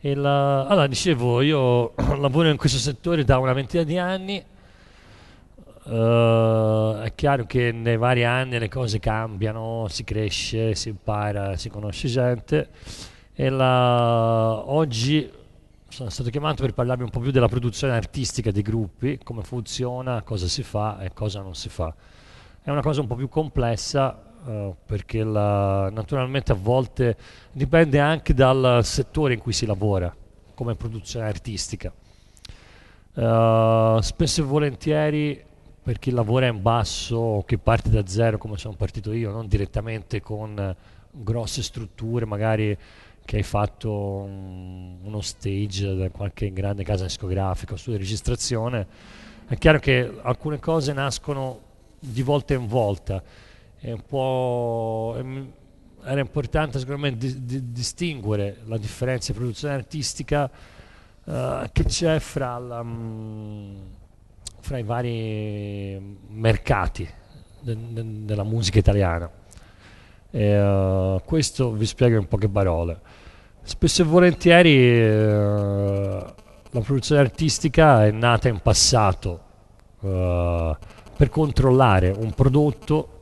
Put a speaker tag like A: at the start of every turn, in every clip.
A: La, allora, dicevo, io lavoro in questo settore da una ventina di anni. Uh, è chiaro che nei vari anni le cose cambiano, si cresce, si impara, si conosce gente. E la, oggi sono stato chiamato per parlarvi un po' più della produzione artistica dei gruppi, come funziona, cosa si fa e cosa non si fa. È una cosa un po' più complessa, eh, perché la, naturalmente a volte dipende anche dal settore in cui si lavora, come produzione artistica. Uh, spesso e volentieri per chi lavora in basso, che parte da zero come sono partito io, non direttamente con grosse strutture, magari che hai fatto un, uno stage da qualche grande casa discografica, studio di registrazione, è chiaro che alcune cose nascono di volta in volta è un po'... È, era importante secondo me di, di, distinguere la differenza di produzione artistica uh, che c'è fra, la, mh, mm, fra, i vari mercati de, de, della musica italiana. E, uh, questo vi spiego in poche parole. Spesso e volentieri uh, la produzione artistica è nata in passato per controllare un prodotto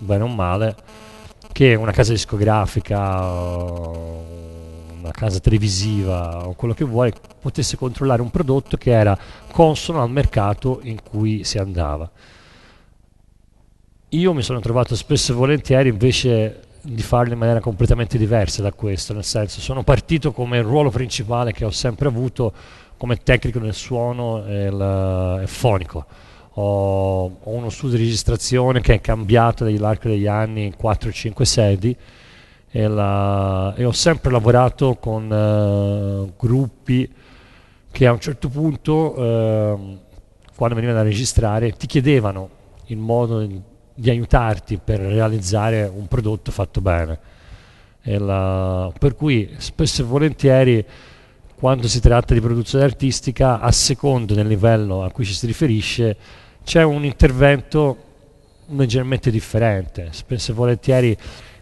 A: bene o male, che una casa discografica, una casa televisiva o quello che vuoi potesse controllare un prodotto che era consono al mercato in cui si andava. Io mi sono trovato spesso e volentieri invece di farlo in maniera completamente diversa da questo, nel senso sono partito come ruolo principale che ho sempre avuto come tecnico del suono e, il, e fonico ho, ho uno studio di registrazione che è cambiato nell'arco degli anni in 4-5 sedi e, la, e, ho sempre lavorato con eh, gruppi che a un certo punto, eh, quando venivano a registrare, ti chiedevano il modo di aiutarti per realizzare un prodotto fatto bene. La, per cui spesso e volentieri quando si tratta di produzione artistica, a secondo del livello a cui ci si riferisce, c'è un intervento leggermente differente. Spesso e volentieri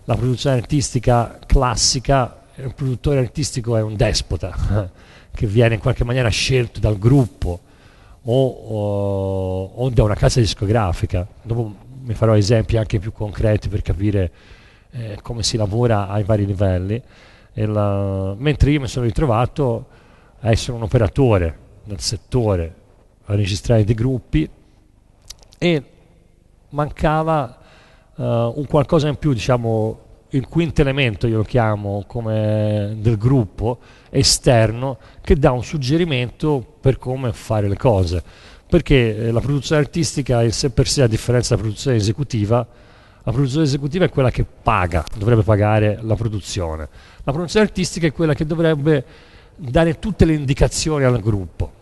A: la produzione artistica classica, il produttore artistico è un despota che viene in qualche maniera scelto dal gruppo o, o, o da una casa discografica. Dopo mi farò esempi anche più concreti per capire eh, come si lavora ai vari livelli. La, mentre io mi sono ritrovato a essere un operatore nel settore, a registrare dei gruppi e mancava uh, un qualcosa in più, diciamo il quinto elemento io lo chiamo come del gruppo esterno che dà un suggerimento per come fare le cose perché eh, la produzione artistica è per sé a differenza della produzione esecutiva la produzione esecutiva è quella che paga, dovrebbe pagare la produzione. La produzione artistica è quella che dovrebbe dare tutte le indicazioni al gruppo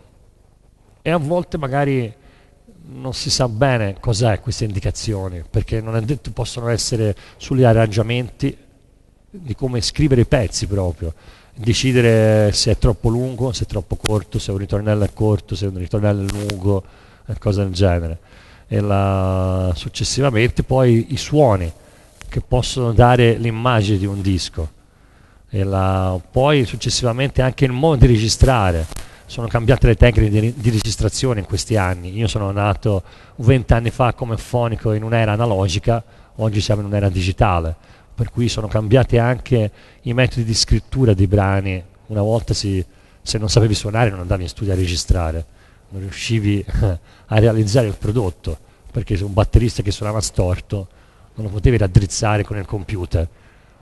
A: e a volte magari non si sa bene cos'è queste indicazioni, perché non è detto possono essere sugli arrangiamenti di come scrivere i pezzi proprio, decidere se è troppo lungo, se è troppo corto, se un ritornello è corto, se un ritornello è lungo, eh, cose del genere. E la, successivamente poi i suoni che possono dare l'immagine di un disco. E la, poi successivamente anche il modo di registrare sono cambiate le tecniche di, di, registrazione in questi anni. Io sono nato vent'anni fa come fonico in un'era analogica, oggi siamo in un'era digitale, per cui sono cambiati anche i metodi di scrittura dei brani. Una volta si, se non sapevi suonare non andavi in studio a registrare, non riuscivi a realizzare il prodotto, perché un batterista che suonava storto non lo potevi raddrizzare con il computer.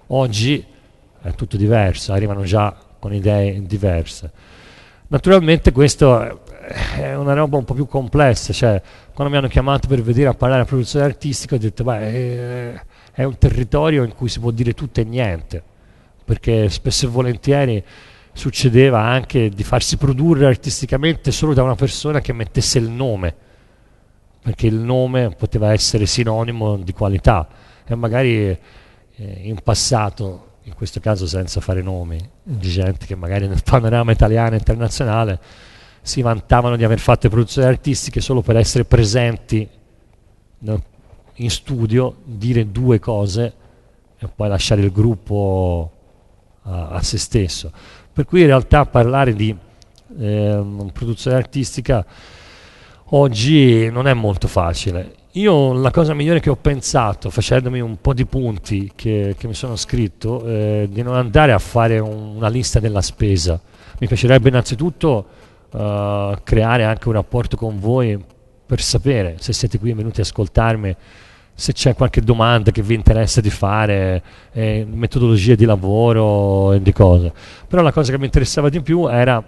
A: Oggi è tutto diverso, arrivano già con idee diverse. Naturalmente questo è una roba un po' più complessa, cioè quando mi hanno chiamato per vedere a parlare a produzione artistica ho detto beh eh, è un territorio in cui si può dire tutto e niente, perché spesso e volentieri succedeva anche di farsi produrre artisticamente solo da una persona che mettesse il nome, perché il nome poteva essere sinonimo di qualità e magari eh, in passato in questo caso senza fare nomi, di gente che magari nel panorama italiano e internazionale si vantavano di aver fatto produzioni artistiche solo per essere presenti in studio, dire due cose e poi lasciare il gruppo a, a se stesso. Per cui in realtà parlare di eh, produzione artistica oggi non è molto facile. Io la cosa migliore che ho pensato, facendomi un po' di punti che, che mi sono scritto, eh, di non andare a fare un, una lista della spesa. Mi piacerebbe innanzitutto eh, creare anche un rapporto con voi per sapere se siete qui venuti a ascoltarmi, se c'è qualche domanda che vi interessa di fare, eh, metodologie di lavoro e di cose. Però la cosa che mi interessava di più era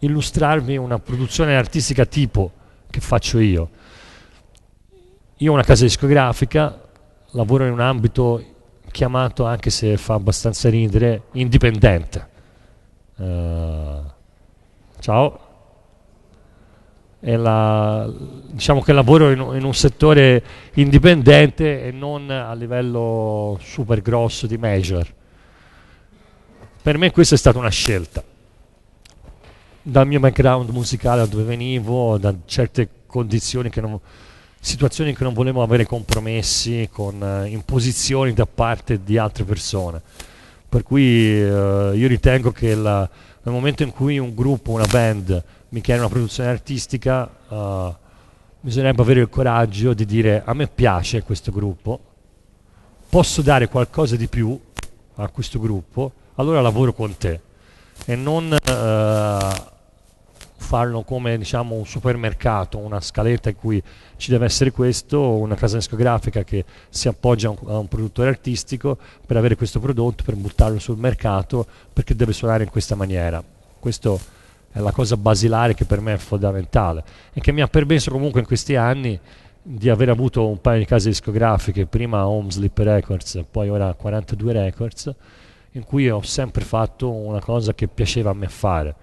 A: illustrarvi una produzione artistica tipo che faccio io io ho una casa discografica, lavoro in un ambito chiamato, anche se fa abbastanza ridere, indipendente. Uh, ciao. La, diciamo che lavoro in, in, un settore indipendente e non a livello super grosso di major. Per me questa è stata una scelta. Dal mio background musicale, da dove venivo, da certe condizioni che non situazioni in cui non volevamo avere compromessi con eh, imposizioni da parte di altre persone. Per cui eh, io ritengo che la, nel momento in cui un gruppo, una band mi chiede una produzione artistica, eh, bisognerebbe avere il coraggio di dire a me piace questo gruppo, posso dare qualcosa di più a questo gruppo, allora lavoro con te. E non... Eh, farlo come diciamo, un supermercato, una scaletta in cui ci deve essere questo, una casa discografica che si appoggia a un, a un, produttore artistico per avere questo prodotto, per buttarlo sul mercato, perché deve suonare in questa maniera. Questo è la cosa basilare che per me è fondamentale e che mi ha permesso comunque in questi anni di aver avuto un paio di case discografiche, prima Homeslip Records, poi ora 42 Records, in cui ho sempre fatto una cosa che piaceva a me fare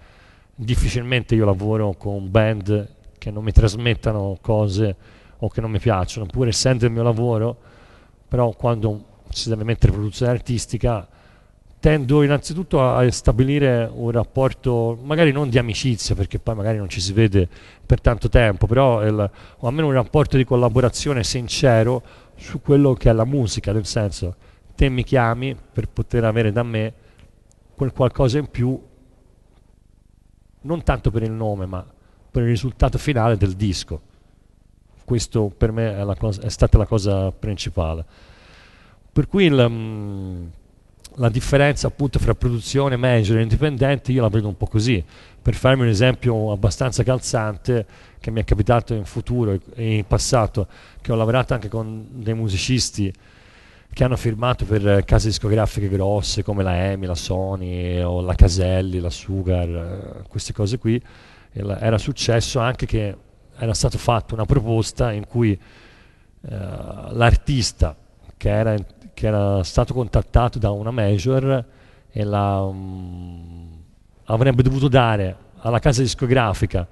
A: difficilmente io lavoro con band che non mi trasmettano cose o che non mi piacciono, pur essendo il mio lavoro, però quando si deve mettere produzione artistica tendo innanzitutto a stabilire un rapporto magari non di amicizia perché poi magari non ci si vede per tanto tempo però il, o almeno un rapporto di collaborazione sincero su quello che è la musica nel senso te mi chiami per poter avere da me quel qualcosa in più non tanto per il nome, ma per il risultato finale del disco. Questo per me è, cosa, è stata la cosa principale. Per cui il, mm, la differenza appunto fra produzione, manager e indipendente io la vedo un po' così. Per farmi un esempio abbastanza calzante che mi è capitato in futuro e in passato, che ho lavorato anche con dei musicisti che hanno firmato per case discografiche grosse come la EMI, la Sony o la Caselli, la Sugar, eh, queste cose qui. Era successo anche che era stata fatta una proposta in cui eh, l'artista che era, che era, stato contattato da una major la, um, avrebbe dovuto dare alla casa discografica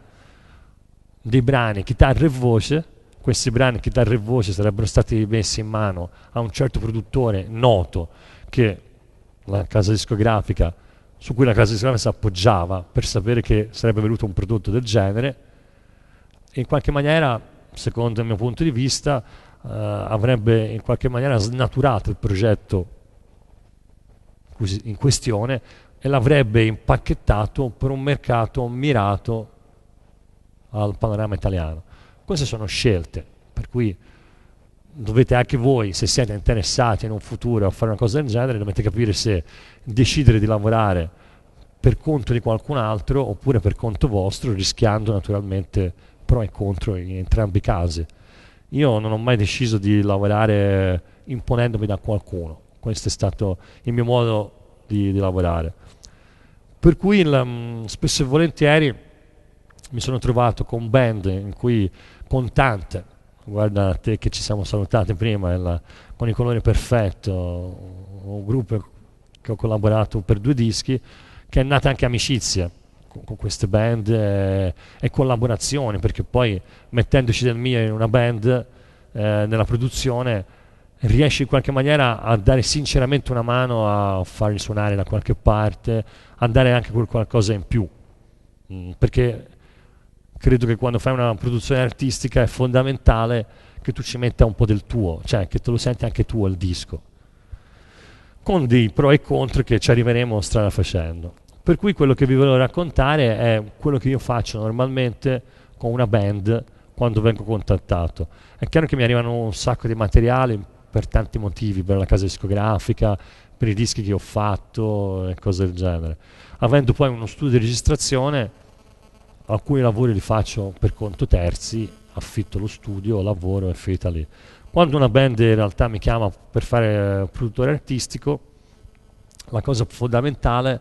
A: dei brani, chitarra e voce questi brani chitarre e voce sarebbero stati messi in mano a un certo produttore noto che la casa discografica su cui la casa discografica si appoggiava per sapere che sarebbe venuto un prodotto del genere in qualche maniera secondo il mio punto di vista eh, avrebbe in qualche maniera snaturato il progetto in questione e l'avrebbe impacchettato per un mercato mirato al panorama italiano queste sono scelte, per cui dovete anche voi, se siete interessati in un futuro a fare una cosa del genere, dovete capire se decidere di lavorare per conto di qualcun altro oppure per conto vostro, rischiando naturalmente pro e contro in entrambi i casi. Io non ho mai deciso di lavorare imponendomi da qualcuno, questo è stato il mio modo di, di lavorare. Per cui il, mm, spesso e volentieri mi sono trovato con band in cui contante, guardate che ci siamo salutati prima la, con il colore perfetto, un gruppo che ho collaborato per due dischi, che è nata anche amicizia con, con queste band e, e collaborazioni, perché poi mettendoci del mio in una band, eh, nella produzione, riesci in qualche maniera a dare sinceramente una mano a farli suonare da qualche parte, a dare anche quel qualcosa in più. Mm, perché credo che quando fai una produzione artistica è fondamentale che tu ci metta un po' del tuo, cioè che te lo senti anche tu al disco, con dei pro e contro che ci arriveremo strada facendo. Per cui quello che vi volevo raccontare è quello che io faccio normalmente con una band quando vengo contattato. È chiaro che mi arrivano un sacco di materiali per tanti motivi, per la casa discografica, per i dischi che ho fatto e cose del genere. Avendo poi uno studio di registrazione, alcuni lavori li faccio per conto terzi, affitto lo studio, lavoro e finita lì. Quando una band in realtà mi chiama per fare un produttore artistico, la cosa fondamentale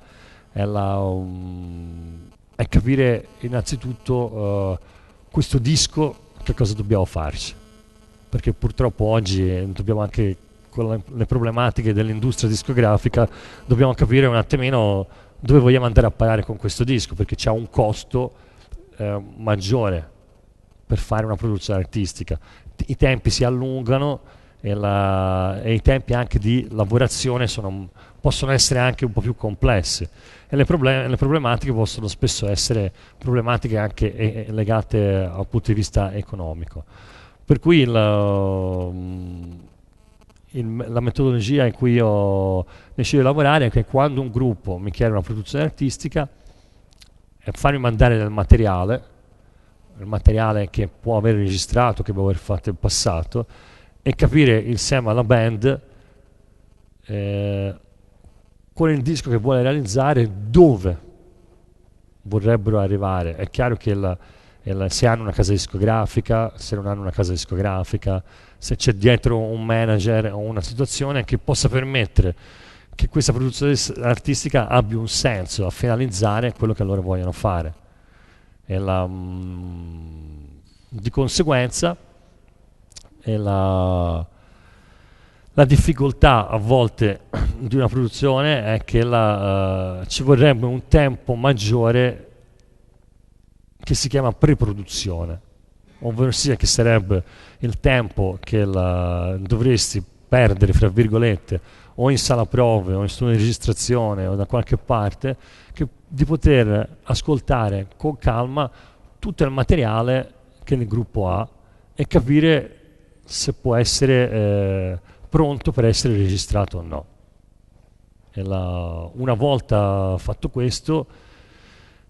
A: è, la, um, è capire innanzitutto uh, questo disco che cosa dobbiamo farci, perché purtroppo oggi eh, dobbiamo anche con le problematiche dell'industria discografica dobbiamo capire un attimino dove vogliamo andare a parare con questo disco, perché c'è un costo eh, maggiore per fare una produzione artistica. I tempi si allungano e, la, e i tempi anche di lavorazione sono, possono essere anche un po' più complessi e le, problem- le problematiche possono spesso essere problematiche anche e legate a un punto di vista economico. Per cui il, mm, il, la metodologia in cui io decido di lavorare è che quando un gruppo mi chiede una produzione artistica, farmi mandare del materiale, il materiale che può aver registrato, che può aver fatto in passato, e capire insieme alla band eh, qual è il disco che vuole realizzare, dove vorrebbero arrivare. È chiaro che la, la, se hanno una casa discografica, se non hanno una casa discografica, se c'è dietro un manager o una situazione che possa permettere che questa produzione artistica abbia un senso a finalizzare quello che loro vogliono fare. La, mh, mm, di conseguenza la, la, difficoltà a volte di una produzione è che la, uh, ci vorrebbe un tempo maggiore che si chiama preproduzione, ovvero sia che sarebbe il tempo che dovresti perdere, fra virgolette, o in sala prove o in studio di registrazione o da qualche parte, che, di poter ascoltare con calma tutto il materiale che il gruppo ha e capire se può essere eh, pronto per essere registrato o no. La, una volta fatto questo,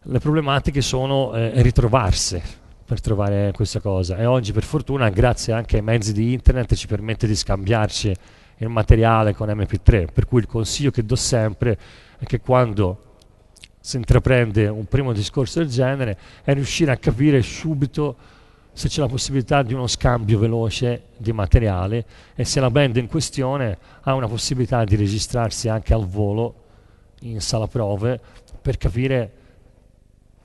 A: le problematiche sono eh, ritrovarsi per trovare questa cosa e oggi per fortuna grazie anche ai mezzi di internet ci permette di scambiarci il materiale con MP3, per cui il consiglio che do sempre è che quando si intraprende un primo discorso del genere è riuscire a capire subito se c'è la possibilità di uno scambio veloce di materiale e se la band in questione ha una possibilità di registrarsi anche al volo in sala prove per capire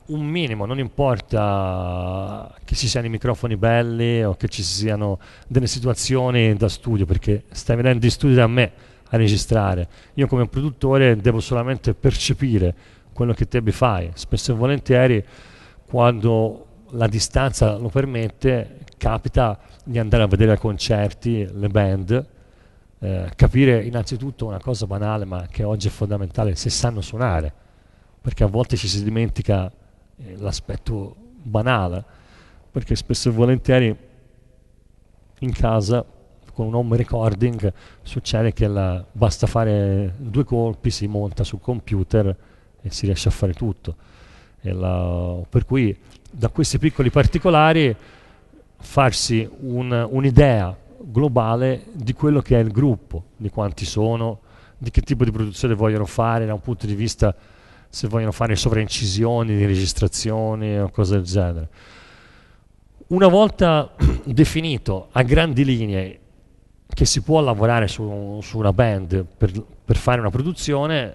A: un minimo, non importa che ci siano i microfoni belli o che ci siano delle situazioni da studio, perché stai venendo in studio da me a registrare. Io come produttore devo solamente percepire quello che te mi fai. Spesso e volentieri quando la distanza lo permette, capita di andare a vedere concerti, le band, eh, capire innanzitutto una cosa banale ma che oggi è fondamentale, se sanno suonare, perché a volte ci si dimentica eh, l'aspetto banale, perché spesso e volentieri in casa con un home recording succede che la, basta fare due colpi, si monta sul computer e si riesce a fare tutto. La, per cui da questi piccoli particolari farsi un, un'idea globale di quello che è il gruppo, di quanti sono, di che tipo di produzione vogliono fare da un punto di vista se vogliono fare sovraincisioni di registrazioni o cose del genere. Una volta definito a grandi linee che si può lavorare su, su una band per, per, fare una produzione,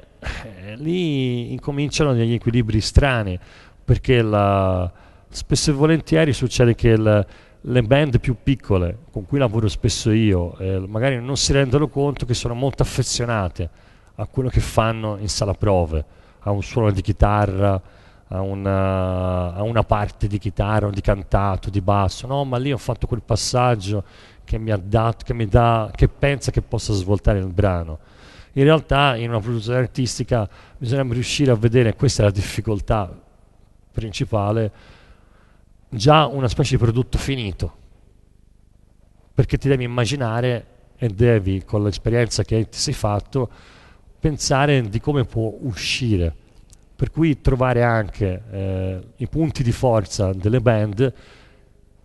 A: eh, lì incominciano degli equilibri strani, perché la, spesso e volentieri succede che il, le band più piccole con cui lavoro spesso io eh, magari non si rendono conto che sono molto affezionate a quello che fanno in sala prove a un suono di chitarra, a una, a una parte di chitarra, di cantato, di basso, no, ma lì ho fatto quel passaggio che mi ha dato, che mi dà, che pensa che possa svoltare il brano. In realtà in una produzione artistica bisogna riuscire a vedere, questa è la difficoltà principale, già una specie di prodotto finito, perché ti devi immaginare e devi, con l'esperienza che ti sei fatto, pensare di come può uscire. Per cui trovare anche eh, i punti di forza delle band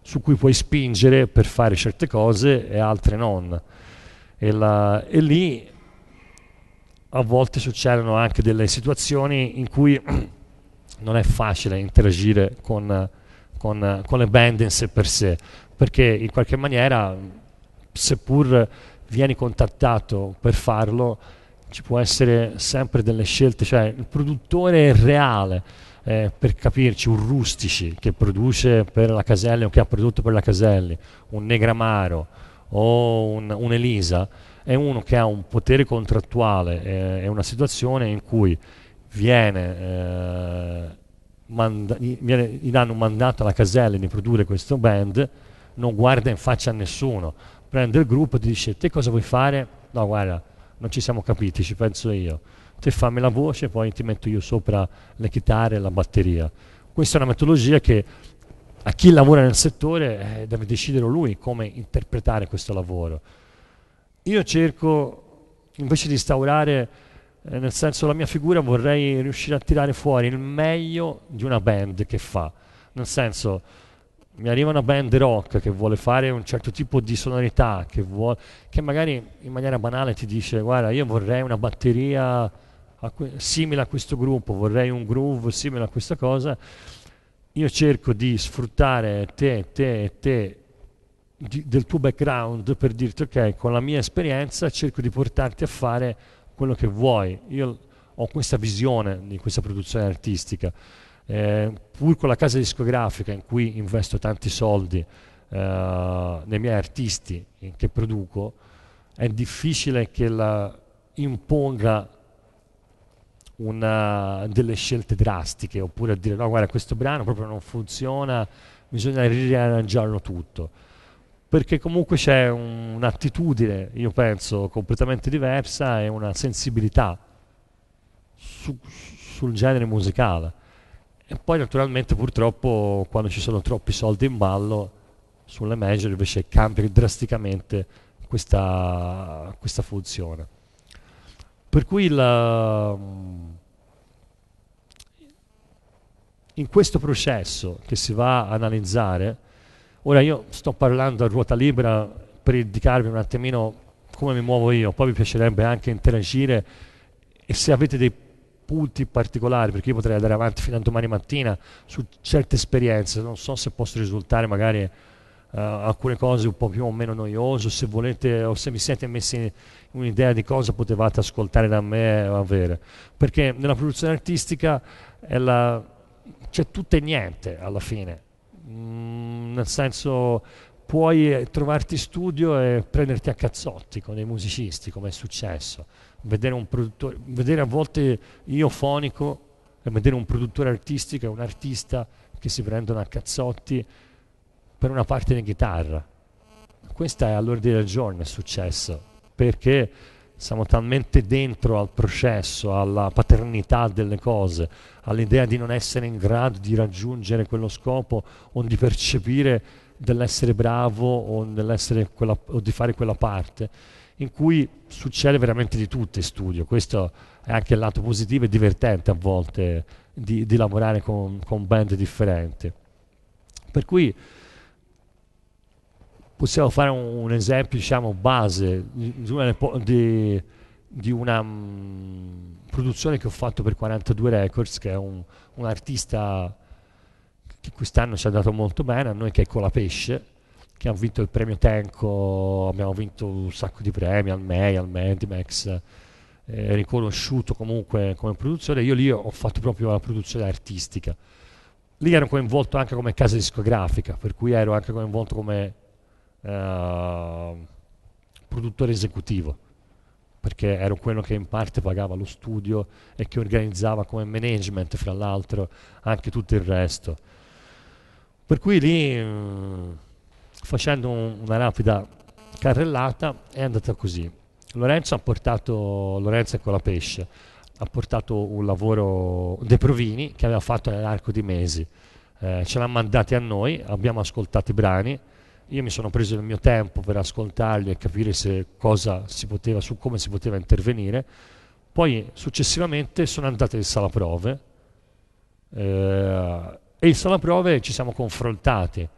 A: su cui puoi spingere per fare certe cose e altre non. E, la, e lì a volte succedono anche delle situazioni in cui non è facile interagire con, con, con le band in sé per sé, perché in qualche maniera, seppur vieni contattato per farlo, ci può essere sempre delle scelte, cioè il produttore reale, eh, per capirci, un Rustici che produce per la Caselli o che ha prodotto per la Caselli, un Negramaro o un, un Elisa, è uno che ha un potere contrattuale, eh, è una situazione in cui viene, eh, manda- viene, gli danno un mandato alla Caselli di produrre questo band, non guarda in faccia a nessuno, prende il gruppo e ti dice te cosa vuoi fare? No, guarda non ci siamo capiti, ci penso io. Te fammi la voce, poi ti metto io sopra le chitarre e la batteria. Questa è una metodologia che a chi lavora nel settore eh, deve decidere lui come interpretare questo lavoro. Io cerco invece di instaurare, eh, nel senso la mia figura vorrei riuscire a tirare fuori il meglio di una band che fa, nel senso mi arriva una band rock che vuole fare un certo tipo di sonorità, che, vuole, che magari in maniera banale ti dice guarda io vorrei una batteria a que- simile a questo gruppo, vorrei un groove simile a questa cosa, io cerco di sfruttare te, te, e te di, del tuo background per dirti ok, con la mia esperienza cerco di portarti a fare quello che vuoi, io ho questa visione di questa produzione artistica eh, pur con la casa discografica in cui investo tanti soldi eh, nei miei artisti che produco, è difficile che la imponga una, delle scelte drastiche oppure a dire no guarda questo brano proprio non funziona, bisogna riarrangiarlo tutto. Perché comunque c'è un, un'attitudine, io penso, completamente diversa e una sensibilità su, sul genere musicale e poi naturalmente purtroppo quando ci sono troppi soldi in ballo sulle major invece cambia drasticamente questa, questa funzione. Per cui la, ehm, in questo processo che si va a analizzare, ora io sto parlando a ruota libera per indicarvi un attimino come mi muovo io, poi vi piacerebbe anche interagire e se avete dei punti particolari, perché io potrei andare avanti fino a domani mattina su certe esperienze, non so se posso risultare magari uh, alcune cose un po' più o meno noioso, se volete o se mi siete messi un'idea di cosa potevate ascoltare da me o avere, perché nella produzione artistica la, c'è tutto e niente alla fine, mm, nel senso puoi trovarti in studio e prenderti a cazzotti con dei musicisti, come è successo vedere un produttore, vedere a volte io fonico e vedere un produttore artistico e un artista che si prendono a cazzotti per una parte di chitarra. Questa è all'ordine del giorno, è successo, perché siamo talmente dentro al processo, alla paternità delle cose, all'idea di non essere in grado di raggiungere quello scopo o di percepire dell'essere bravo o, o di fare quella parte in cui succede veramente di tutto in studio. Questo è anche il lato positivo e divertente a volte di, di lavorare con, con, band differenti. Per cui possiamo fare un, un esempio, diciamo, base di una, di, di una mh, mm, produzione che ho fatto per 42 Records, che è un, un artista che quest'anno ci ha dato molto bene, a noi che è Colapesce, che hanno vinto il premio Tenco, abbiamo vinto un sacco di premi al MEI, al Medimax, eh, riconosciuto comunque come produzione, io lì ho fatto proprio la produzione artistica. Lì ero coinvolto anche come casa discografica, per cui ero anche coinvolto come eh, produttore esecutivo, perché ero quello che in parte pagava lo studio e che organizzava come management, fra l'altro, anche tutto il resto. Per cui lì... Mh, mm, facendo un, una rapida carrellata è andata così. Lorenzo ha portato, Lorenzo e Colapesce, ha portato un lavoro dei Provini che aveva fatto nell'arco di mesi. Eh, ce l'ha mandati a noi, abbiamo ascoltato i brani, io mi sono preso il mio tempo per ascoltarli e capire poteva, su come si poteva intervenire. Poi successivamente sono andato in sala prove eh, e in sala prove ci siamo confrontati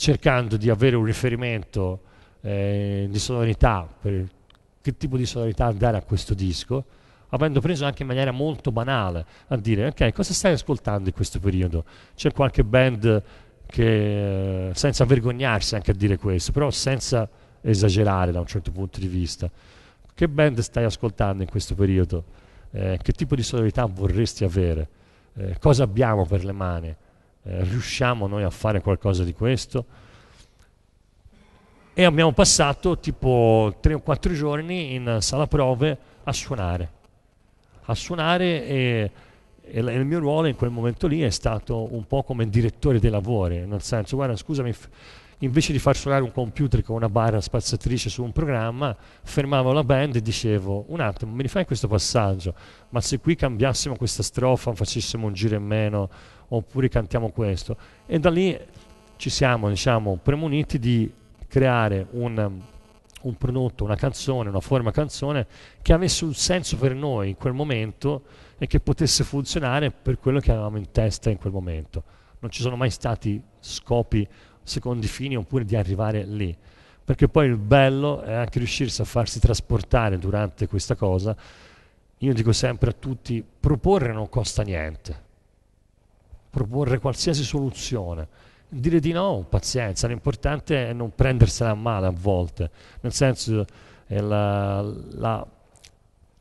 A: cercando di avere un riferimento eh, di sonorità, per che tipo di sonorità dare a questo disco, avendo preso anche in maniera molto banale, a dire ok, cosa stai ascoltando in questo periodo? C'è qualche band che, eh, senza vergognarsi anche a dire questo, però senza esagerare da un certo punto di vista, che band stai ascoltando in questo periodo? Eh, che tipo di sonorità vorresti avere? Eh, cosa abbiamo per le mani? Eh, riusciamo noi a fare qualcosa di questo? E abbiamo passato tipo 3 o 4 giorni in sala prove a suonare, a suonare e, e il mio ruolo in quel momento lì è stato un po' come direttore dei lavori, nel senso guarda scusami invece di far suonare un computer con una barra spazzatrice su un programma, fermavo la band e dicevo un attimo, mi rifai questo passaggio, ma se qui cambiassimo questa strofa, facessimo un giro in meno, oppure cantiamo questo. E da lì ci siamo, diciamo, premuniti di creare un, un prodotto, una canzone, una forma canzone che avesse un senso per noi in quel momento e che potesse funzionare per quello che avevamo in testa in quel momento. Non ci sono mai stati scopi secondi fini oppure di arrivare lì. Perché poi il bello è anche riuscirsi a farsi trasportare durante questa cosa. Io dico sempre a tutti, proporre non costa niente proporre qualsiasi soluzione. Dire di no, pazienza, l'importante è non prendersela a male a volte, nel senso la, la,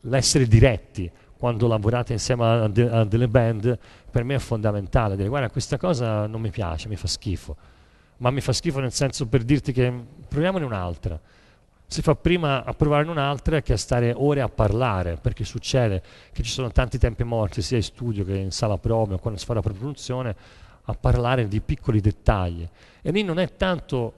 A: l'essere diretti quando lavorate insieme a, de, a, delle band per me è fondamentale, dire guarda questa cosa non mi piace, mi fa schifo, ma mi fa schifo nel senso per dirti che proviamone un'altra si fa prima a provarne un'altra che a stare ore a parlare, perché succede che ci sono tanti tempi morti sia in studio che in sala prove o quando si fa la produzione a parlare di piccoli dettagli. E lì non è tanto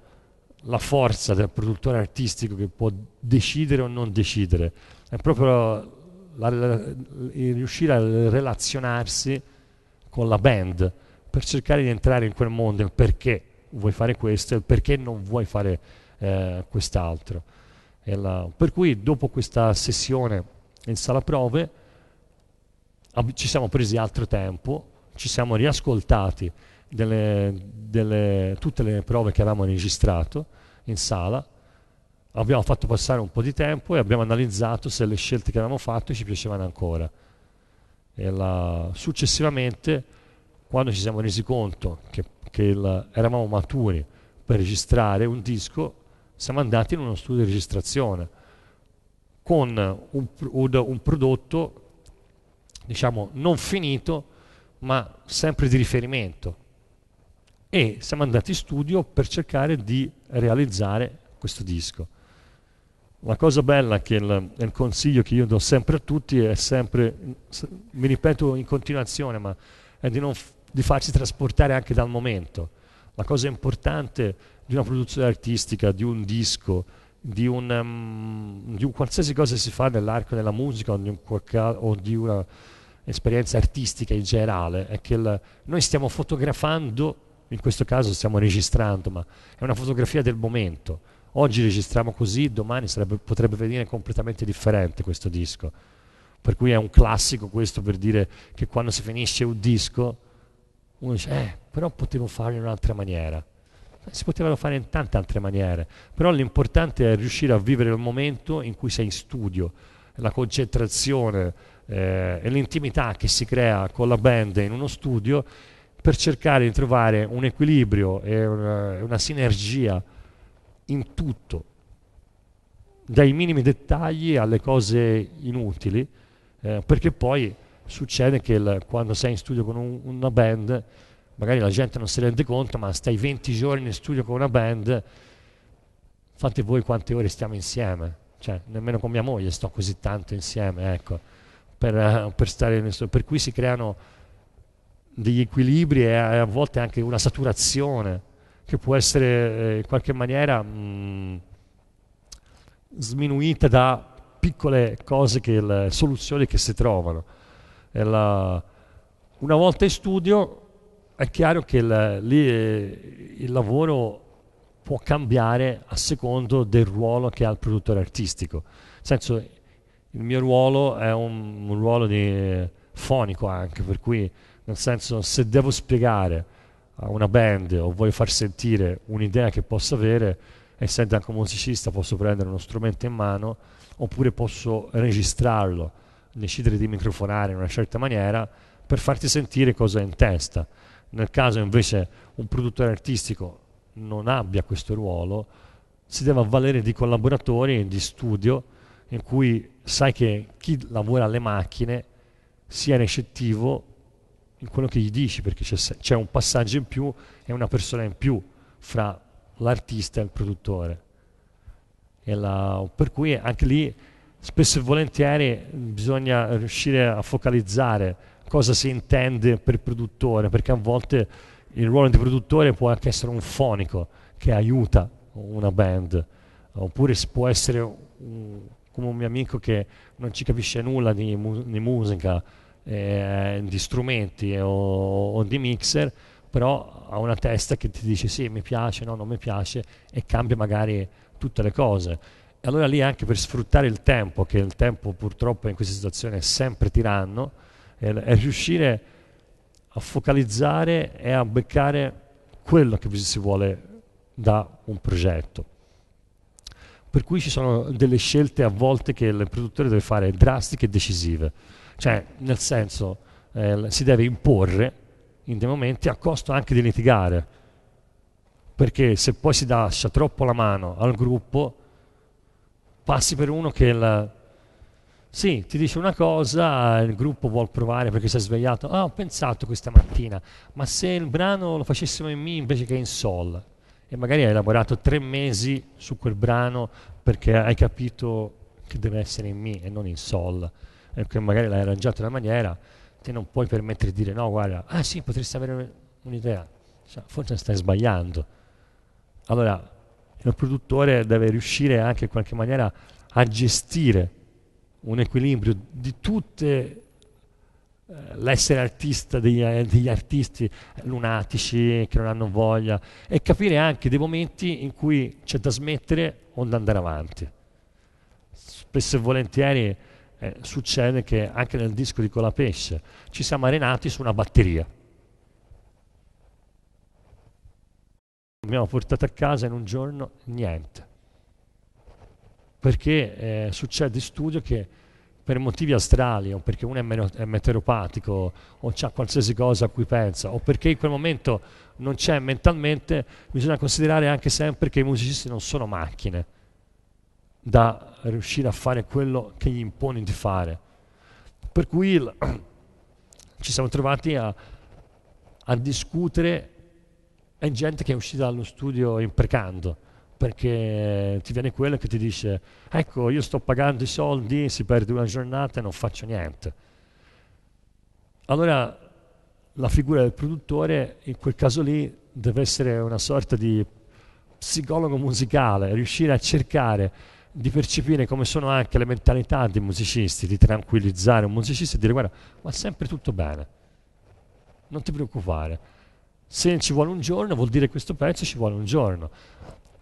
A: la forza del produttore artistico che può decidere o non decidere, è proprio la, la, il riuscire a relazionarsi con la band per cercare di entrare in quel mondo, il perché vuoi fare questo e il perché non vuoi fare eh, quest'altro per cui dopo questa sessione in sala prove ci siamo presi altro tempo, ci siamo riascoltati delle, delle, tutte le prove che avevamo registrato in sala, abbiamo fatto passare un po' di tempo e abbiamo analizzato se le scelte che avevamo fatto ci piacevano ancora. La, successivamente, quando ci siamo resi conto che, che il, eravamo maturi per registrare un disco, siamo andati in uno studio di registrazione con un, un prodotto diciamo non finito ma sempre di riferimento e siamo andati in studio per cercare di realizzare questo disco. La cosa bella che il, il, consiglio che io do sempre a tutti è sempre, mi ripeto in continuazione, ma è di, non, di farsi trasportare anche dal momento la cosa importante di una produzione artistica, di un disco, di un, um, di un qualsiasi cosa si fa nell'arco della musica o di, di un'esperienza artistica in generale, è che il, noi stiamo fotografando, in questo caso stiamo registrando, ma è una fotografia del momento. Oggi registriamo così, domani sarebbe, potrebbe venire completamente differente questo disco. Per cui è un classico questo per dire che quando si finisce un disco uno dice, eh, però potevo farlo in un'altra maniera. Eh, si potevano fare in tante altre maniere, però l'importante è riuscire a vivere il momento in cui sei in studio, la concentrazione eh, e l'intimità che si crea con la band in uno studio per cercare di trovare un equilibrio e una, una sinergia in tutto, dai minimi dettagli alle cose inutili, eh, perché poi succede che il, quando sei in studio con un, una band, magari la gente non si rende conto, ma stai 20 giorni in studio con una band, fate voi quante ore stiamo insieme. Cioè, nemmeno con mia moglie sto così tanto insieme, ecco, per, eh, per stare in studio. Per cui si creano degli equilibri e eh, a, volte anche una saturazione che può essere eh, in qualche maniera mh, mm, sminuita da piccole cose, che, le, soluzioni che si trovano. La... Una volta in studio è chiaro che la, lì eh, il lavoro può cambiare a secondo del ruolo che ha il produttore artistico. Nel senso, il mio ruolo è un, un ruolo di, fonico anche, per cui nel senso se devo spiegare a una band o voglio far sentire un'idea che posso avere, essendo anche un musicista posso prendere uno strumento in mano oppure posso registrarlo decidere di microfonare in una certa maniera per farti sentire cosa è in testa. Nel caso invece un produttore artistico non abbia questo ruolo, si deve avvalere di collaboratori e di studio in cui sai che chi lavora alle macchine sia recettivo in quello che gli dici, perché c'è, c'è un passaggio in più e una persona in più fra l'artista e il produttore. E la, per cui anche lì spesso e volentieri bisogna riuscire a focalizzare cosa si intende per produttore, perché a volte il ruolo di produttore può anche essere un fonico che aiuta una band, oppure può essere un, come un mio amico che non ci capisce nulla di, mu- di musica, eh, di strumenti o, o, di mixer, però ha una testa che ti dice sì, mi piace, no, non mi piace e cambia magari tutte le cose. E allora lì anche per sfruttare il tempo, che il tempo purtroppo in questa situazione è sempre tiranno, è, è riuscire a focalizzare e a beccare quello che si vuole da un progetto. Per cui ci sono delle scelte a volte che il produttore deve fare drastiche e decisive, cioè nel senso eh, si deve imporre in dei momenti a costo anche di litigare, perché se poi si lascia troppo la mano al gruppo passi per uno che il, sì, ti dice una cosa, il gruppo vuole provare perché si è svegliato. Ah, ho pensato questa mattina, ma se il brano lo facessimo in Mi invece che in Sol, e magari hai lavorato tre mesi su quel brano perché hai capito che deve essere in Mi e non in Sol, e che magari l'hai arrangiato in una maniera, te non puoi permettere di dire no, guarda, ah sì, potresti avere un'idea, cioè, forse stai sbagliando. Allora, il produttore deve riuscire anche in qualche maniera a gestire un equilibrio di tutte eh, l'essere artista degli, eh, degli, artisti eh, lunatici che non hanno voglia e capire anche dei momenti in cui c'è da smettere o da andare avanti. Spesso e volentieri eh, succede che anche nel disco di Colapesce ci siamo arenati su una batteria abbiamo portato a casa in un giorno niente. Perché eh, succede in studio che per motivi astrali o perché uno è, meno, è meteoropatico o ha qualsiasi cosa a cui pensa o perché in quel momento non c'è mentalmente, bisogna considerare anche sempre che i musicisti non sono macchine da riuscire a fare quello che gli impone di fare. Per cui il, ci siamo trovati a, a discutere è gente che è uscita dallo studio imprecando perché ti viene quello che ti dice ecco io sto pagando i soldi, si perde una giornata e non faccio niente. Allora la figura del produttore in quel caso lì deve essere una sorta di psicologo musicale, riuscire a cercare di percepire come sono anche le mentalità dei musicisti, di tranquillizzare un musicista e dire guarda, ma sempre tutto bene, non ti preoccupare se ci vuole un giorno, vuol dire questo pezzo ci vuole un giorno.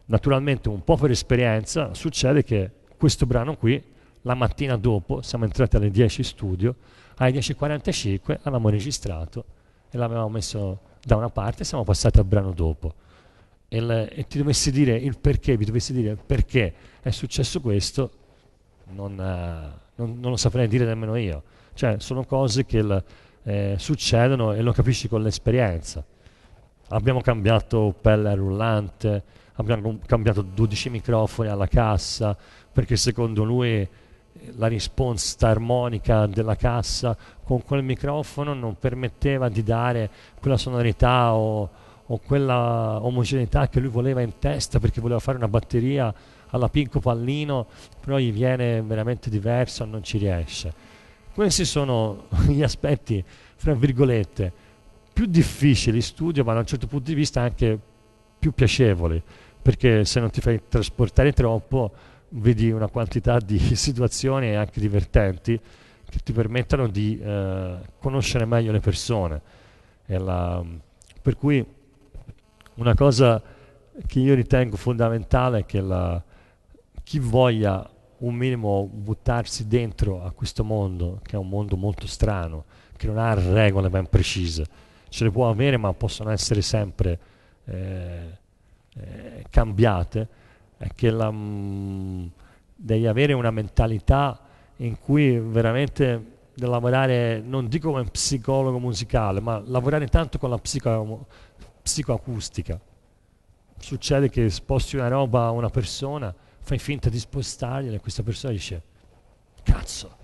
A: Naturalmente un po' per esperienza succede che questo brano qui, la mattina dopo, siamo entrati alle 10 studio, alle 10.45 avevamo registrato e l'avevamo messo da una parte e siamo passati al brano dopo. E, le, e, ti dovessi dire il perché, vi dovessi dire perché è successo questo, non, eh, non, non lo saprei dire nemmeno io. Cioè, sono cose che il, eh, succedono e lo capisci con l'esperienza abbiamo cambiato pelle rullante, abbiamo cambiato 12 microfoni alla cassa perché secondo lui eh, la risposta armonica della cassa con quel microfono non permetteva di dare quella sonorità o, o quella omogeneità che lui voleva in testa perché voleva fare una batteria alla Pinco Pallino, però gli viene veramente diverso e non ci riesce. Questi sono gli aspetti, tra virgolette, più difficili studio, ma da un certo punto di vista anche più piacevoli, perché se non ti fai trasportare troppo vedi una quantità di situazioni anche divertenti che ti permettono di eh, conoscere meglio le persone. La, per cui una cosa che io ritengo fondamentale è che la, chi voglia un minimo buttarsi dentro a questo mondo, che è un mondo molto strano, che non ha regole ben precise, ce le può avere ma possono essere sempre eh, eh, cambiate, è che la, mh, mm, devi avere una mentalità in cui veramente lavorare, non dico come psicologo musicale, ma lavorare tanto con la psico, psicoacustica. Succede che sposti una roba a una persona, fai finta di spostargliela e questa persona dice, cazzo,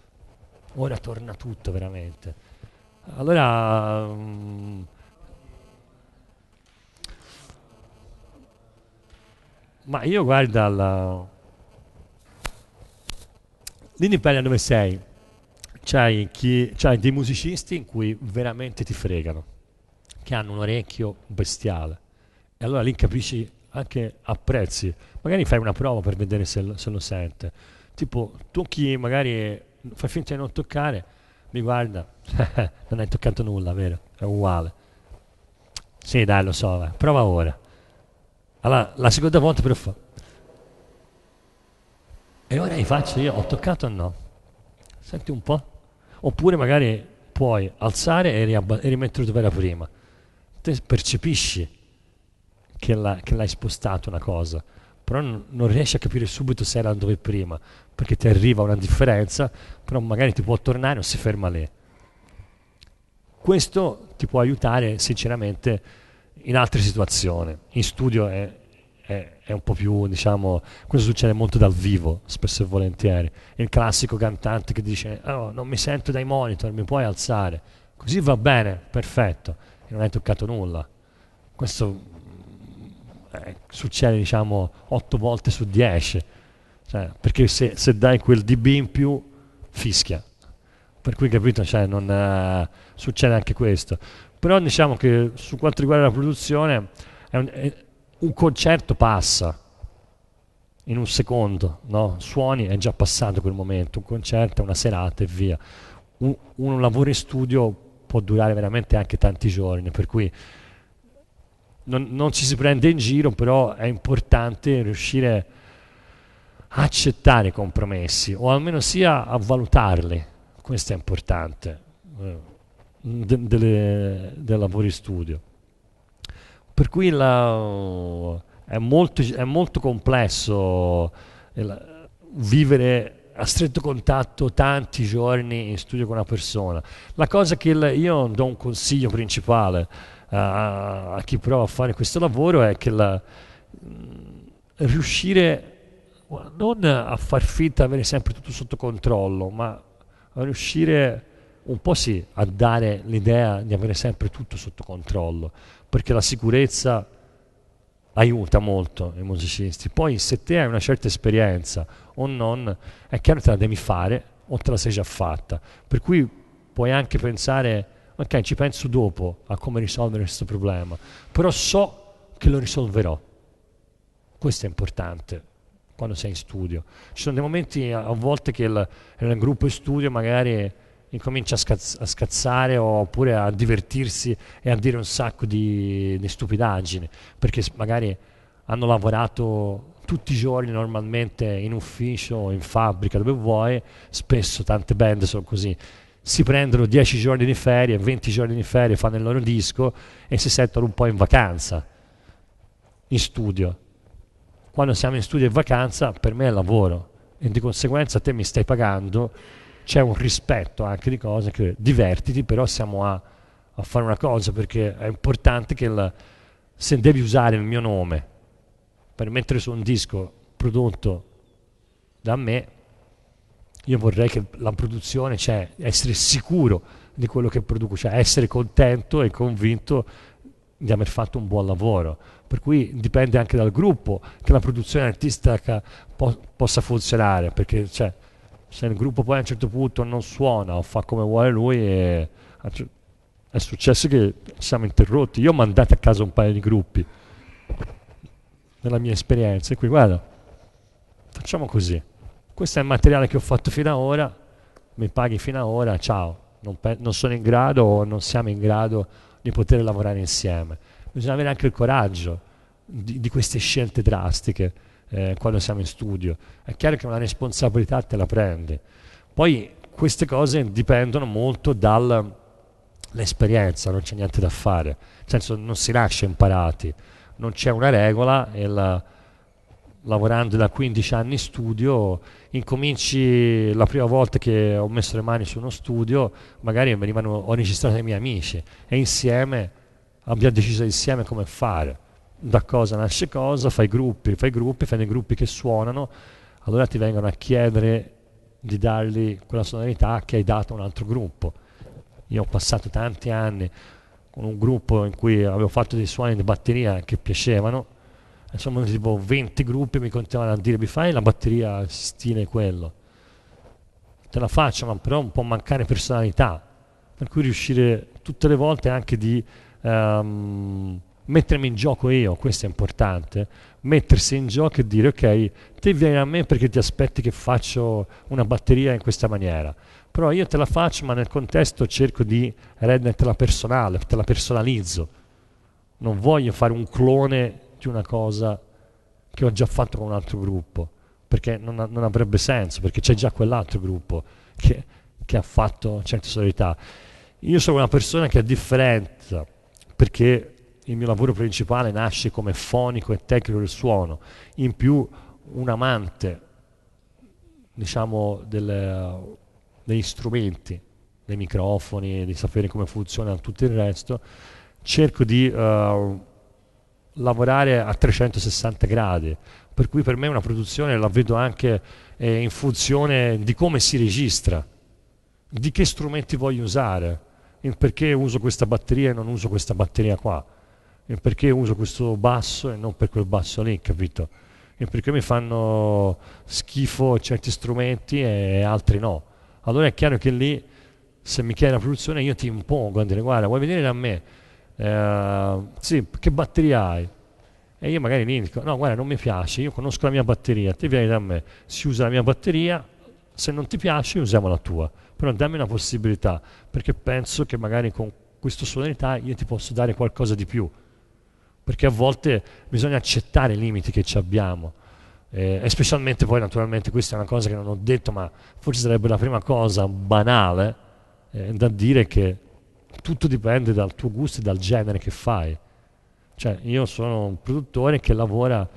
A: ora torna tutto veramente. Allora, mm, ma io guarda la... l'Indipendia dove sei, c'hai, chi, c'hai dei musicisti in cui veramente ti fregano, che hanno un orecchio bestiale. E allora lì capisci anche a prezzi. Magari fai una prova per vedere se, se lo sente. Tipo, tocchi, magari fai finta di non toccare, mi guarda, non hai toccato nulla, vero? È uguale. Sì, dai, lo so, va. prova ora. Allora, la seconda volta però fa. E ora gli faccio io, ho toccato o no? Senti un po'. Oppure magari puoi alzare e, riab- e rimetterlo dove era prima. Te percepisci che, la, che l'hai spostato una cosa però non riesci a capire subito se era dove prima, perché ti arriva una differenza, però magari ti può tornare o si ferma lì. Questo ti può aiutare sinceramente in altre situazioni. In studio è, è, è un po' più, diciamo, questo succede molto dal vivo, spesso e volentieri. Il classico cantante che dice, oh, non mi sento dai monitor, mi puoi alzare. Così va bene, perfetto, e non hai toccato nulla. Questo eh, succede diciamo 8 volte su 10, cioè, perché se, se, dai quel dB in più fischia. Per cui capito, cioè, non, eh, succede anche questo. Però diciamo che su quanto riguarda la produzione, è un, è, un concerto passa in un secondo, no? suoni è già passato quel momento, un concerto è una serata e via. Un, un lavoro in studio può durare veramente anche tanti giorni, per cui non, non ci si prende in giro, però è importante riuscire a accettare compromessi o almeno sia a valutarli. Questo è importante eh, de, delle, del lavoro in studio. Per cui la, è, molto, è molto complesso il, eh, vivere a stretto contatto tanti giorni in studio con una persona. La cosa che il, io do un consiglio principale a, chi prova a fare questo lavoro è che la, mm, riuscire non a far finta di avere sempre tutto sotto controllo, ma a riuscire un po' sì a dare l'idea di avere sempre tutto sotto controllo, perché la sicurezza aiuta molto i musicisti. Poi se te hai una certa esperienza o non, è chiaro che te la devi fare o te la sei già fatta. Per cui puoi anche pensare ok, ci penso dopo a come risolvere questo problema, però so che lo risolverò. Questo è importante quando sei in studio. Ci sono dei momenti a, volte che il, il gruppo in studio magari incomincia a, scazz- a, scazzare oppure a divertirsi e a dire un sacco di, di stupidaggini, perché magari hanno lavorato tutti i giorni normalmente in ufficio, in fabbrica, dove vuoi, spesso tante band sono così, si prendono 10 giorni di ferie, 20 giorni di ferie, fanno il loro disco e si sentono un po' in vacanza, in studio. Quando siamo in studio e in vacanza per me è lavoro e di conseguenza te mi stai pagando, c'è un rispetto anche di cose che divertiti, però siamo a, a fare una cosa perché è importante che la, se devi usare il mio nome per mettere su un disco prodotto da me, io vorrei che la produzione, cioè essere sicuro di quello che produco, cioè essere contento e convinto di aver fatto un buon lavoro. Per cui dipende anche dal gruppo che la produzione artistica po- possa funzionare, perché cioè, se il gruppo poi a un certo punto non suona o fa come vuole lui, è, è successo che siamo interrotti. Io ho mandato a casa un paio di gruppi nella mia esperienza e qui guarda, facciamo così questo è il materiale che ho fatto fino ad ora, mi paghi fino ad ora, ciao, non, non sono in grado o non siamo in grado di poter lavorare insieme. Bisogna avere anche il coraggio di, di queste scelte drastiche eh, quando siamo in studio. È chiaro che una responsabilità te la prendi. Poi queste cose dipendono molto dall'esperienza, non c'è niente da fare, nel cioè, senso non si nasce imparati, non c'è una regola e la lavorando da 15 anni in studio, incominci la prima volta che ho messo le mani su uno studio, magari venivano, ho registrato i miei amici e insieme abbiamo deciso insieme come fare, da cosa nasce cosa, fai gruppi, fai gruppi, fai dei gruppi che suonano, allora ti vengono a chiedere di dargli quella sonorità che hai dato a un altro gruppo. Io ho passato tanti anni con un gruppo in cui avevo fatto dei suoni di batteria che piacevano, insomma tipo 20 gruppi, mi continuano a dire mi fai la batteria stile quello. Te la faccio, ma però un po' mancare personalità. Per cui riuscire tutte le volte anche di um, mettermi in gioco io, questo è importante, mettersi in gioco e dire ok, te vieni a me perché ti aspetti che faccio una batteria in questa maniera, però io te la faccio ma nel contesto cerco di rendertela personale, te la personalizzo, non voglio fare un clone racconti una cosa che ho già fatto con un altro gruppo, perché non, non avrebbe senso, perché c'è già quell'altro gruppo che, che ha fatto certe solidarietà. Io sono una persona che è differente, perché il mio lavoro principale nasce come fonico e tecnico del suono, in più un amante, diciamo, delle, degli strumenti, dei microfoni, di sapere come funzionano tutto il resto, cerco di uh, lavorare a 360 gradi, per cui per me una produzione la vedo anche eh, in funzione di come si registra, di che strumenti voglio usare, in perché uso questa batteria e non uso questa batteria qua, perché uso questo basso e non per quel basso lì, capito? In perché mi fanno schifo certi strumenti e altri no. Allora è chiaro che lì, se mi chiedi la produzione, io ti impongo a dire guarda, vuoi venire da me? eh, sì, che batteria hai? E io magari lì dico, no guarda non mi piace, io conosco la mia batteria, te vieni da me, si usa la mia batteria, se non ti piace usiamo la tua, però dammi una possibilità, perché penso che magari con questa sonorità io ti posso dare qualcosa di più, perché a volte bisogna accettare i limiti che ci abbiamo. Eh, e specialmente poi naturalmente questa è una cosa che non ho detto ma forse sarebbe la prima cosa banale eh, da dire che tutto dipende dal tuo gusto e dal genere che fai. Cioè, io sono un produttore che lavora,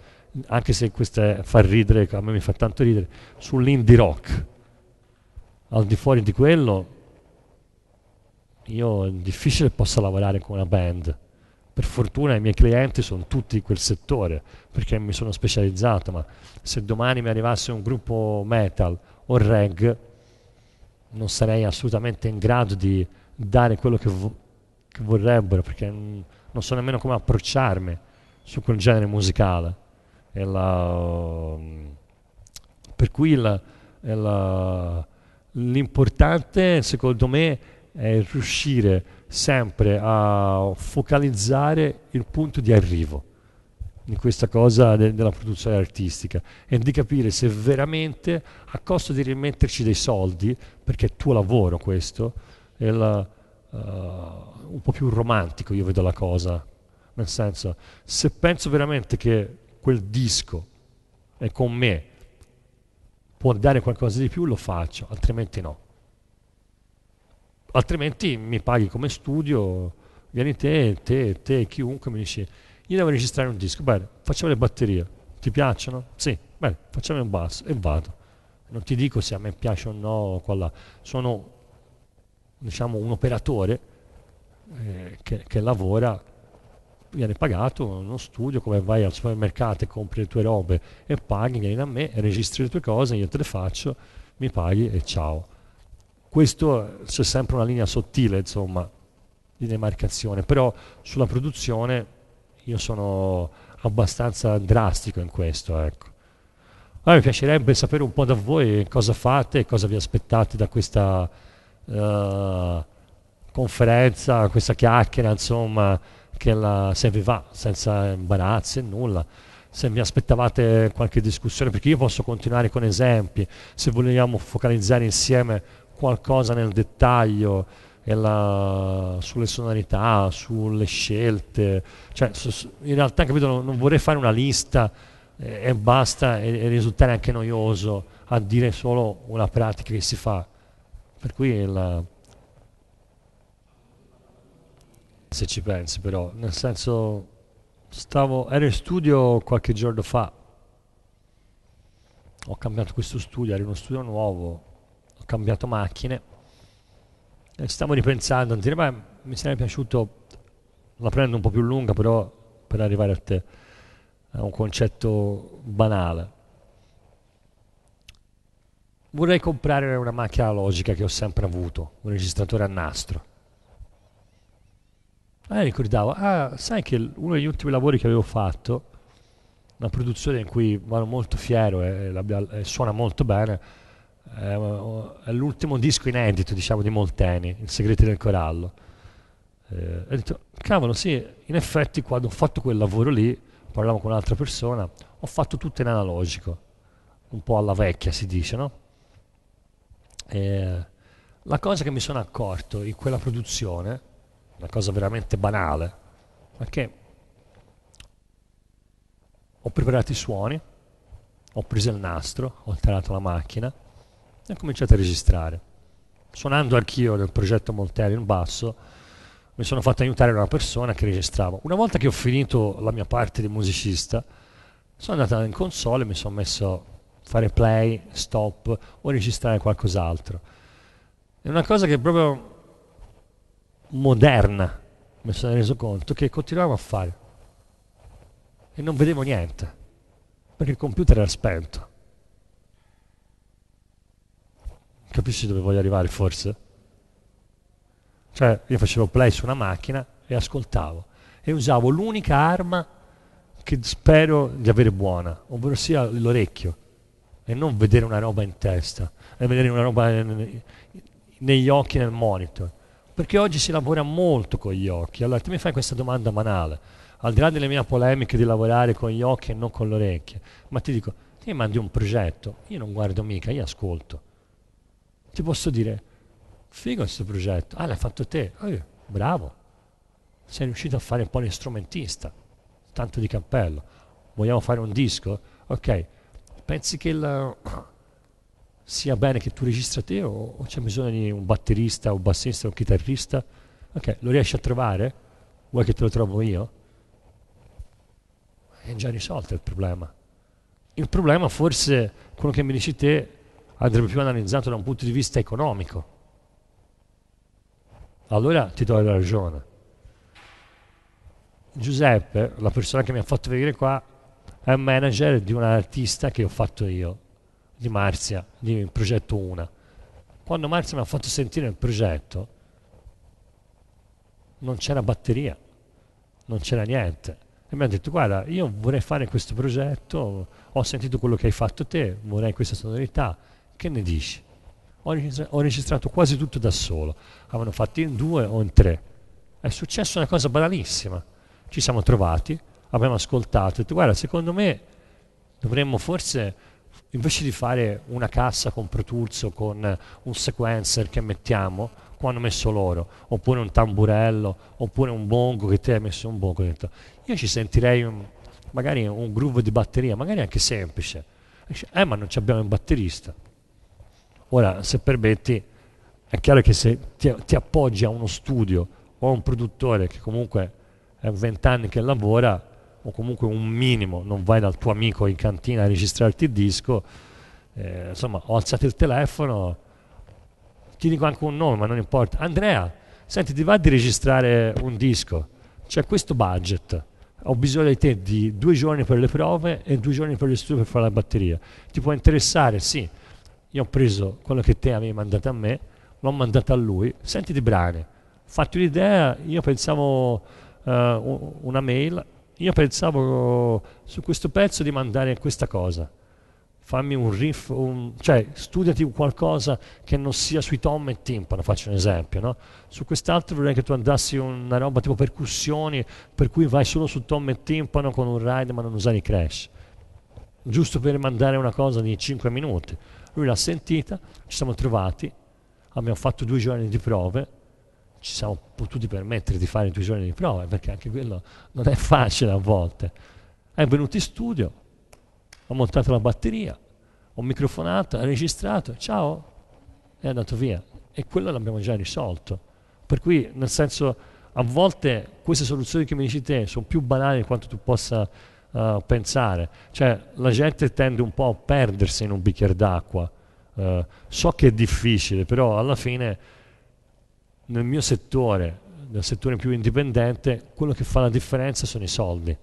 A: anche se questo fa ridere, a me mi fa tanto ridere, sull'indie rock. Al di fuori di quello, io è difficile possa lavorare con una band. Per fortuna i miei clienti sono tutti di quel settore, perché mi sono specializzato, ma se domani mi arrivasse un gruppo metal o reg, non sarei assolutamente in grado di dare quello che, vo- che vorrebbero, perché n- non so nemmeno come approcciarmi su quel genere musicale. La, per cui la, la, l'importante, secondo me, è riuscire sempre a focalizzare il punto di arrivo di questa cosa de- della produzione artistica e di capire se veramente a costo di rimetterci dei soldi, perché è tuo lavoro questo, il, uh, eh, un po' più romantico io vedo la cosa, nel senso, se penso veramente che quel disco è con me, può dare qualcosa di più, lo faccio, altrimenti no. Altrimenti mi paghi come studio, vieni te, te, te, chiunque mi dice, io devo registrare un disco, bene, facciamo le batterie, ti piacciono? Sì, bene, facciamo un basso e vado. Non ti dico se a me piace o no, quella. sono diciamo, un operatore eh, che, che, lavora, viene pagato uno studio come vai al supermercato e compri le tue robe e paghi, vieni da me, registri le tue cose, io te le faccio, mi paghi e ciao. Questo c'è sempre una linea sottile, insomma, di demarcazione, però sulla produzione io sono abbastanza drastico in questo, ecco. Allora, mi piacerebbe sapere un po' da voi cosa fate e cosa vi aspettate da questa eh, conferenza, questa chiacchiera, insomma, che la, se vi va, senza imbarazzi, e nulla. Se mi aspettavate qualche discussione, perché io posso continuare con esempi, se vogliamo focalizzare insieme qualcosa nel dettaglio la, sulle sonorità, sulle scelte, cioè, in realtà capito, non, vorrei fare una lista eh, e, basta e risultare anche noioso a dire solo una pratica che si fa per cui il, se ci pensi però, nel senso stavo, ero in studio qualche giorno fa, ho cambiato questo studio, era uno studio nuovo, ho cambiato macchine e stavo ripensando, dire, ma mi sarebbe piaciuto, la prendo un po' più lunga però per arrivare a te, è un concetto banale Vorrei comprare una macchina logica che ho sempre avuto, un registratore a nastro. Ah, ricordavo, ah, sai che uno degli ultimi lavori che avevo fatto, una produzione in cui vado molto fiero e, e, suona molto bene, è, è l'ultimo disco inedito, diciamo, di Molteni, Il segreto del corallo. Eh, ho detto, cavolo, sì, in effetti quando ho fatto quel lavoro lì, parlavo con un'altra persona, ho fatto tutto in analogico, un po' alla vecchia si dice, no? Eh, la cosa che mi sono accorto in quella produzione, una cosa veramente banale, è che ho preparato i suoni, ho preso il nastro, ho alterato la macchina e ho cominciato a registrare. Suonando anch'io nel progetto Molteri in basso, mi sono fatto aiutare da una persona che registrava. Una volta che ho finito la mia parte di musicista, sono andato in console e mi sono messo fare play, stop o registrare qualcos'altro. È una cosa che è proprio moderna, mi sono reso conto, che continuavo a fare. E non vedevo niente, perché il computer era spento. Capisci dove voglio arrivare forse? Cioè io facevo play su una macchina e ascoltavo e usavo l'unica arma che spero di avere buona, ovvero sia l'orecchio e non vedere una roba in testa, e vedere una roba negli occhi, nel monitor. Perché oggi si lavora molto con gli occhi. Allora, tu mi fai questa domanda banale, al di là delle mie polemiche di lavorare con gli occhi e non con le orecchie, ma ti dico, ti mandi un progetto, io non guardo mica, io ascolto. Ti posso dire, figo questo progetto, ah l'hai fatto te, oh, bravo, sei riuscito a fare un po' l'istrumentista, tanto di cappello, vogliamo fare un disco? Ok, pensi che la... sia bene che tu registri te o, o c'è bisogno di un batterista, un bassista, un chitarrista? Ok, lo riesci a trovare? Vuoi che te lo trovo io? È già risolto il problema. Il problema forse, quello che mi dici te, andrebbe più analizzato da un punto di vista economico. Allora ti do la ragione. Giuseppe, la persona che mi ha fatto venire qua, è un manager di un artista che ho fatto io, di Marzia, di progetto Una. Quando Marzia mi ha fatto sentire il progetto, non c'era batteria, non c'era niente. E mi ha detto, guarda, io vorrei fare questo progetto, ho sentito quello che hai fatto te, vorrei questa sonorità, che ne dici? Ho, registra- ho registrato quasi tutto da solo, avevano fatto in due o in tre. È successa una cosa banalissima. Ci siamo trovati, abbiamo ascoltato, ho detto guarda, secondo me dovremmo forse invece di fare una cassa con Pro Tools o con un sequencer che mettiamo, qua hanno messo loro, oppure un tamburello, oppure un bongo che te hai messo un bongo. Detto, io ci sentirei un, magari un groove di batteria, magari anche semplice. Eh, ma non abbiamo un batterista. Ora, se permetti, è chiaro che se ti, ti appoggi a uno studio o a un produttore che comunque è vent'anni che lavora, o comunque un minimo, non vai dal tuo amico in cantina a registrarti il disco, eh, insomma ho alzato il telefono, ti dico anche un nome ma non importa, Andrea, senti ti va di registrare un disco, c'è questo budget, ho bisogno di te di due giorni per le prove e due giorni per gli studi per fare la batteria, ti può interessare? Sì, io ho preso quello che te avevi mandato a me, l'ho mandato a lui, senti di brani, fatti un'idea, io pensavo uh, una mail, io pensavo su questo pezzo di mandare questa cosa. Fammi un riff, un, cioè studiati qualcosa che non sia sui tom e timpano, faccio un esempio. No? Su quest'altro vorrei che tu andassi una roba tipo percussioni, per cui vai solo su tom e timpano con un ride ma non usare i crash. Giusto per mandare una cosa di 5 minuti. Lui l'ha sentita, ci siamo trovati, abbiamo fatto due giorni di prove, ci siamo potuti permettere di fare in due giorni di prove, perché anche quello non è facile a volte. È venuto in studio, ho montato la batteria, ho microfonato, ha registrato, ciao, è andato via. E quello l'abbiamo già risolto. Per cui, nel senso, a volte queste soluzioni che mi dici te sono più banali di quanto tu possa uh, pensare. Cioè, la gente tende un po' a perdersi in un bicchiere d'acqua. Uh, so che è difficile, però alla fine nel mio settore, nel settore più indipendente, quello che fa la differenza sono i soldi.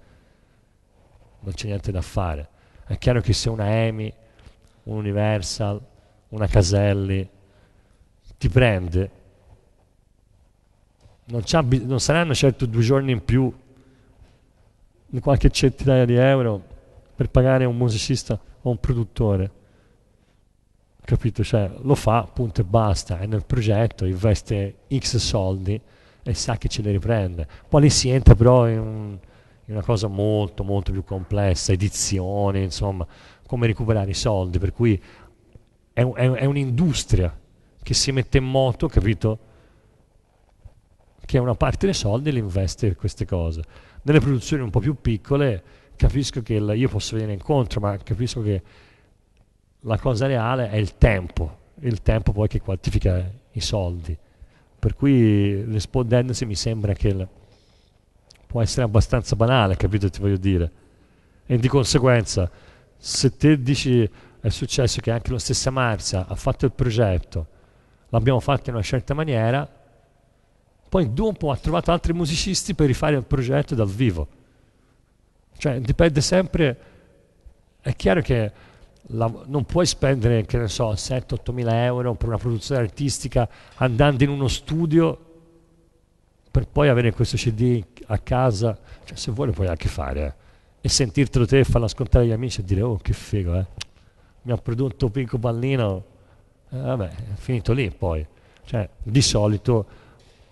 A: Non c'è niente da fare. È chiaro che se una EMI, un Universal, una Caselli ti prende, non, non saranno certo due giorni in più di qualche centinaia di euro per pagare un musicista o un produttore capito? Cioè, lo fa, punto e basta, è nel progetto, investe X soldi e sa che ce li riprende. Poi lì si entra però in, un, in una cosa molto, molto più complessa, edizione, insomma, come recuperare i soldi, per cui è, è, è un'industria che si mette in moto, capito? Che una parte dei soldi li investe in queste cose. Nelle produzioni un po' più piccole capisco che il, io posso venire incontro, ma capisco che la cosa reale è il tempo, il tempo poi che quantifica i soldi. Per cui rispondendosi mi sembra che il, può essere abbastanza banale, capito ti voglio dire? E di conseguenza, se te dici è successo che anche la stessa Marcia ha fatto il progetto, l'abbiamo fatto in una certa maniera, poi dopo ha trovato altri musicisti per rifare il progetto dal vivo. Cioè dipende sempre, è chiaro che la, non puoi spendere, che ne so, 7-8 mila euro per una produzione artistica andando in uno studio per poi avere questo CD a casa, cioè se vuoi lo puoi anche fare, eh. e sentirtelo te e farlo ascoltare agli amici e dire oh che figo, eh. mi ha prodotto Pinco Pallino, eh, vabbè, è finito lì poi. Cioè, di solito,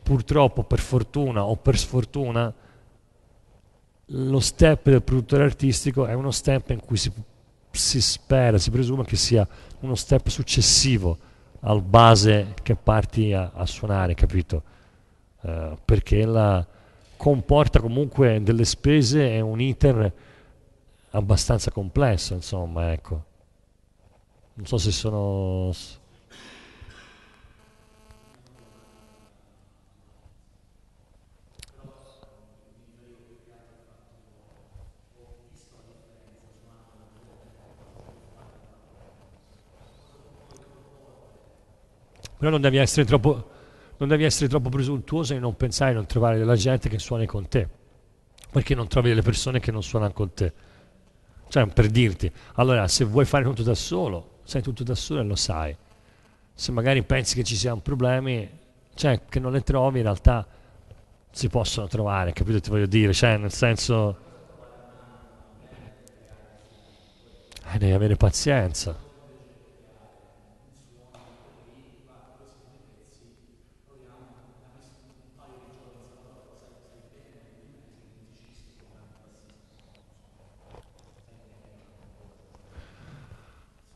A: purtroppo, per fortuna o per sfortuna, lo step del produttore artistico è uno step in cui si si spera, si presume che sia uno step successivo al base che parti a, a suonare, capito? Uh, perché la, comporta comunque delle spese e un iter abbastanza complesso, insomma, ecco. Non so se sono però non devi essere troppo, non devi essere troppo presuntuoso e non pensare di non trovare della gente che suoni con te, perché non trovi delle persone che non suonano con te. Cioè, per dirti, allora se vuoi fare tutto da solo, sai tutto da solo e lo sai. Se magari pensi che ci siano problemi, cioè che non le trovi, in realtà si possono trovare, capito ti voglio dire? Cioè, nel senso... Eh, devi avere pazienza.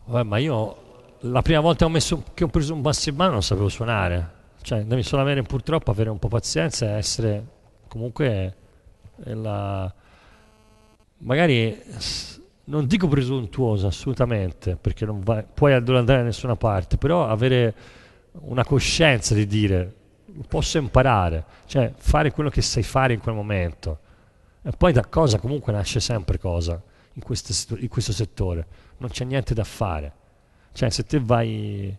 A: Vabbè, ma io la prima volta ho messo, che ho preso un basso in mano non sapevo suonare. Cioè, devi solo avere purtroppo avere un po' pazienza e essere comunque la, magari non dico presuntuoso assolutamente, perché non vai, puoi andare da nessuna parte, però avere una coscienza di dire posso imparare, cioè fare quello che sai fare in quel momento. E poi da cosa comunque nasce sempre cosa in, queste, in questo settore non c'è niente da fare. Cioè, se te vai,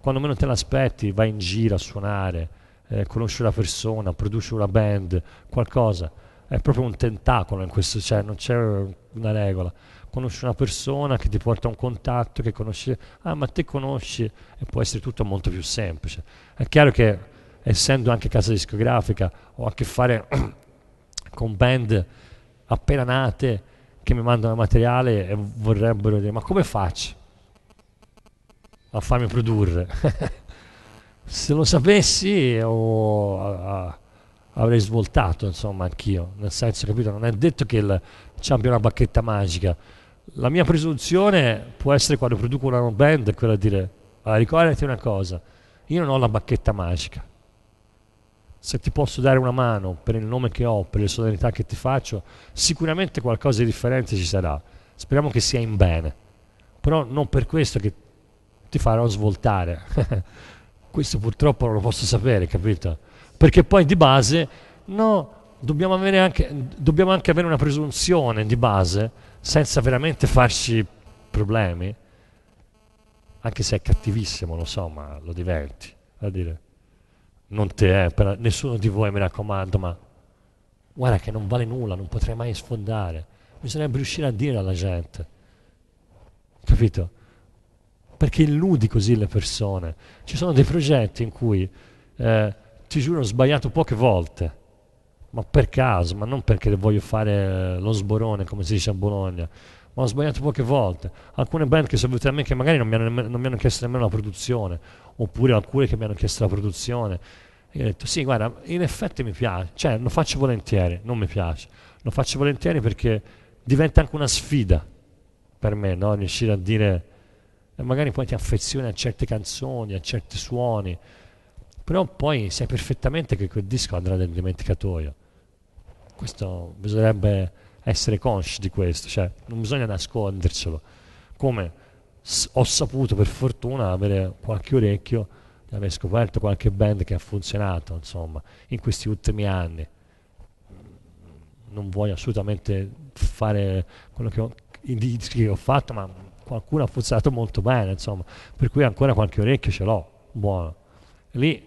A: quando meno te l'aspetti, vai in giro a suonare, eh, conosci una persona, produci una band, qualcosa, è proprio un tentacolo in questo, cioè non c'è una regola. Conosci una persona che ti porta a un contatto, che conosci, ah ma te conosci, e può essere tutto molto più semplice. È chiaro che essendo anche casa discografica ho a che fare con band appena nate, che mi mandano materiale e vorrebbero dire ma come faccio a farmi produrre? Se lo sapessi oh, avrei svoltato insomma anch'io, nel senso capito, non è detto che il abbia una bacchetta magica. La mia presunzione può essere quando produco una band è quella di dire ricordati una cosa, io non ho la bacchetta magica se ti posso dare una mano per il nome che ho, per le sonorità che ti faccio, sicuramente qualcosa di differente ci sarà. Speriamo che sia in bene, però non per questo che ti farò svoltare. questo purtroppo non lo posso sapere, capito? Perché poi di base, no, dobbiamo avere anche, dobbiamo anche avere una presunzione di base, senza veramente farci problemi, anche se è cattivissimo, lo so, ma lo diventi, a dire non te, eh, per nessuno di voi mi raccomando, ma guarda che non vale nulla, non potrei mai sfondare. Bisognerebbe riuscire a dire alla gente, capito? Perché illudi così le persone. Ci sono dei progetti in cui, eh, ti giuro, ho sbagliato poche volte, ma per caso, ma non perché voglio fare eh, lo sborone, come si dice a Bologna, ma ho sbagliato poche volte. Alcune band che sono venute a me che magari non mi hanno, non mi hanno chiesto nemmeno la produzione, oppure alcune che mi hanno chiesto la produzione. E io ho detto sì, guarda, in effetti mi piace, cioè lo faccio volentieri, non mi piace, lo faccio volentieri perché diventa anche una sfida per me, no? riuscire a dire, e eh, magari poi ti affezioni a certe canzoni, a certi suoni, però poi sai perfettamente che quel disco andrà nel dimenticatoio. Questo bisognerebbe essere consci di questo, cioè non bisogna nascondercelo. Come? ho saputo per fortuna avere qualche orecchio di aver scoperto qualche band che ha funzionato insomma in questi ultimi anni non voglio assolutamente fare quello che ho, i dischi che ho fatto ma qualcuno ha funzionato molto bene insomma per cui ancora qualche orecchio ce l'ho buono lì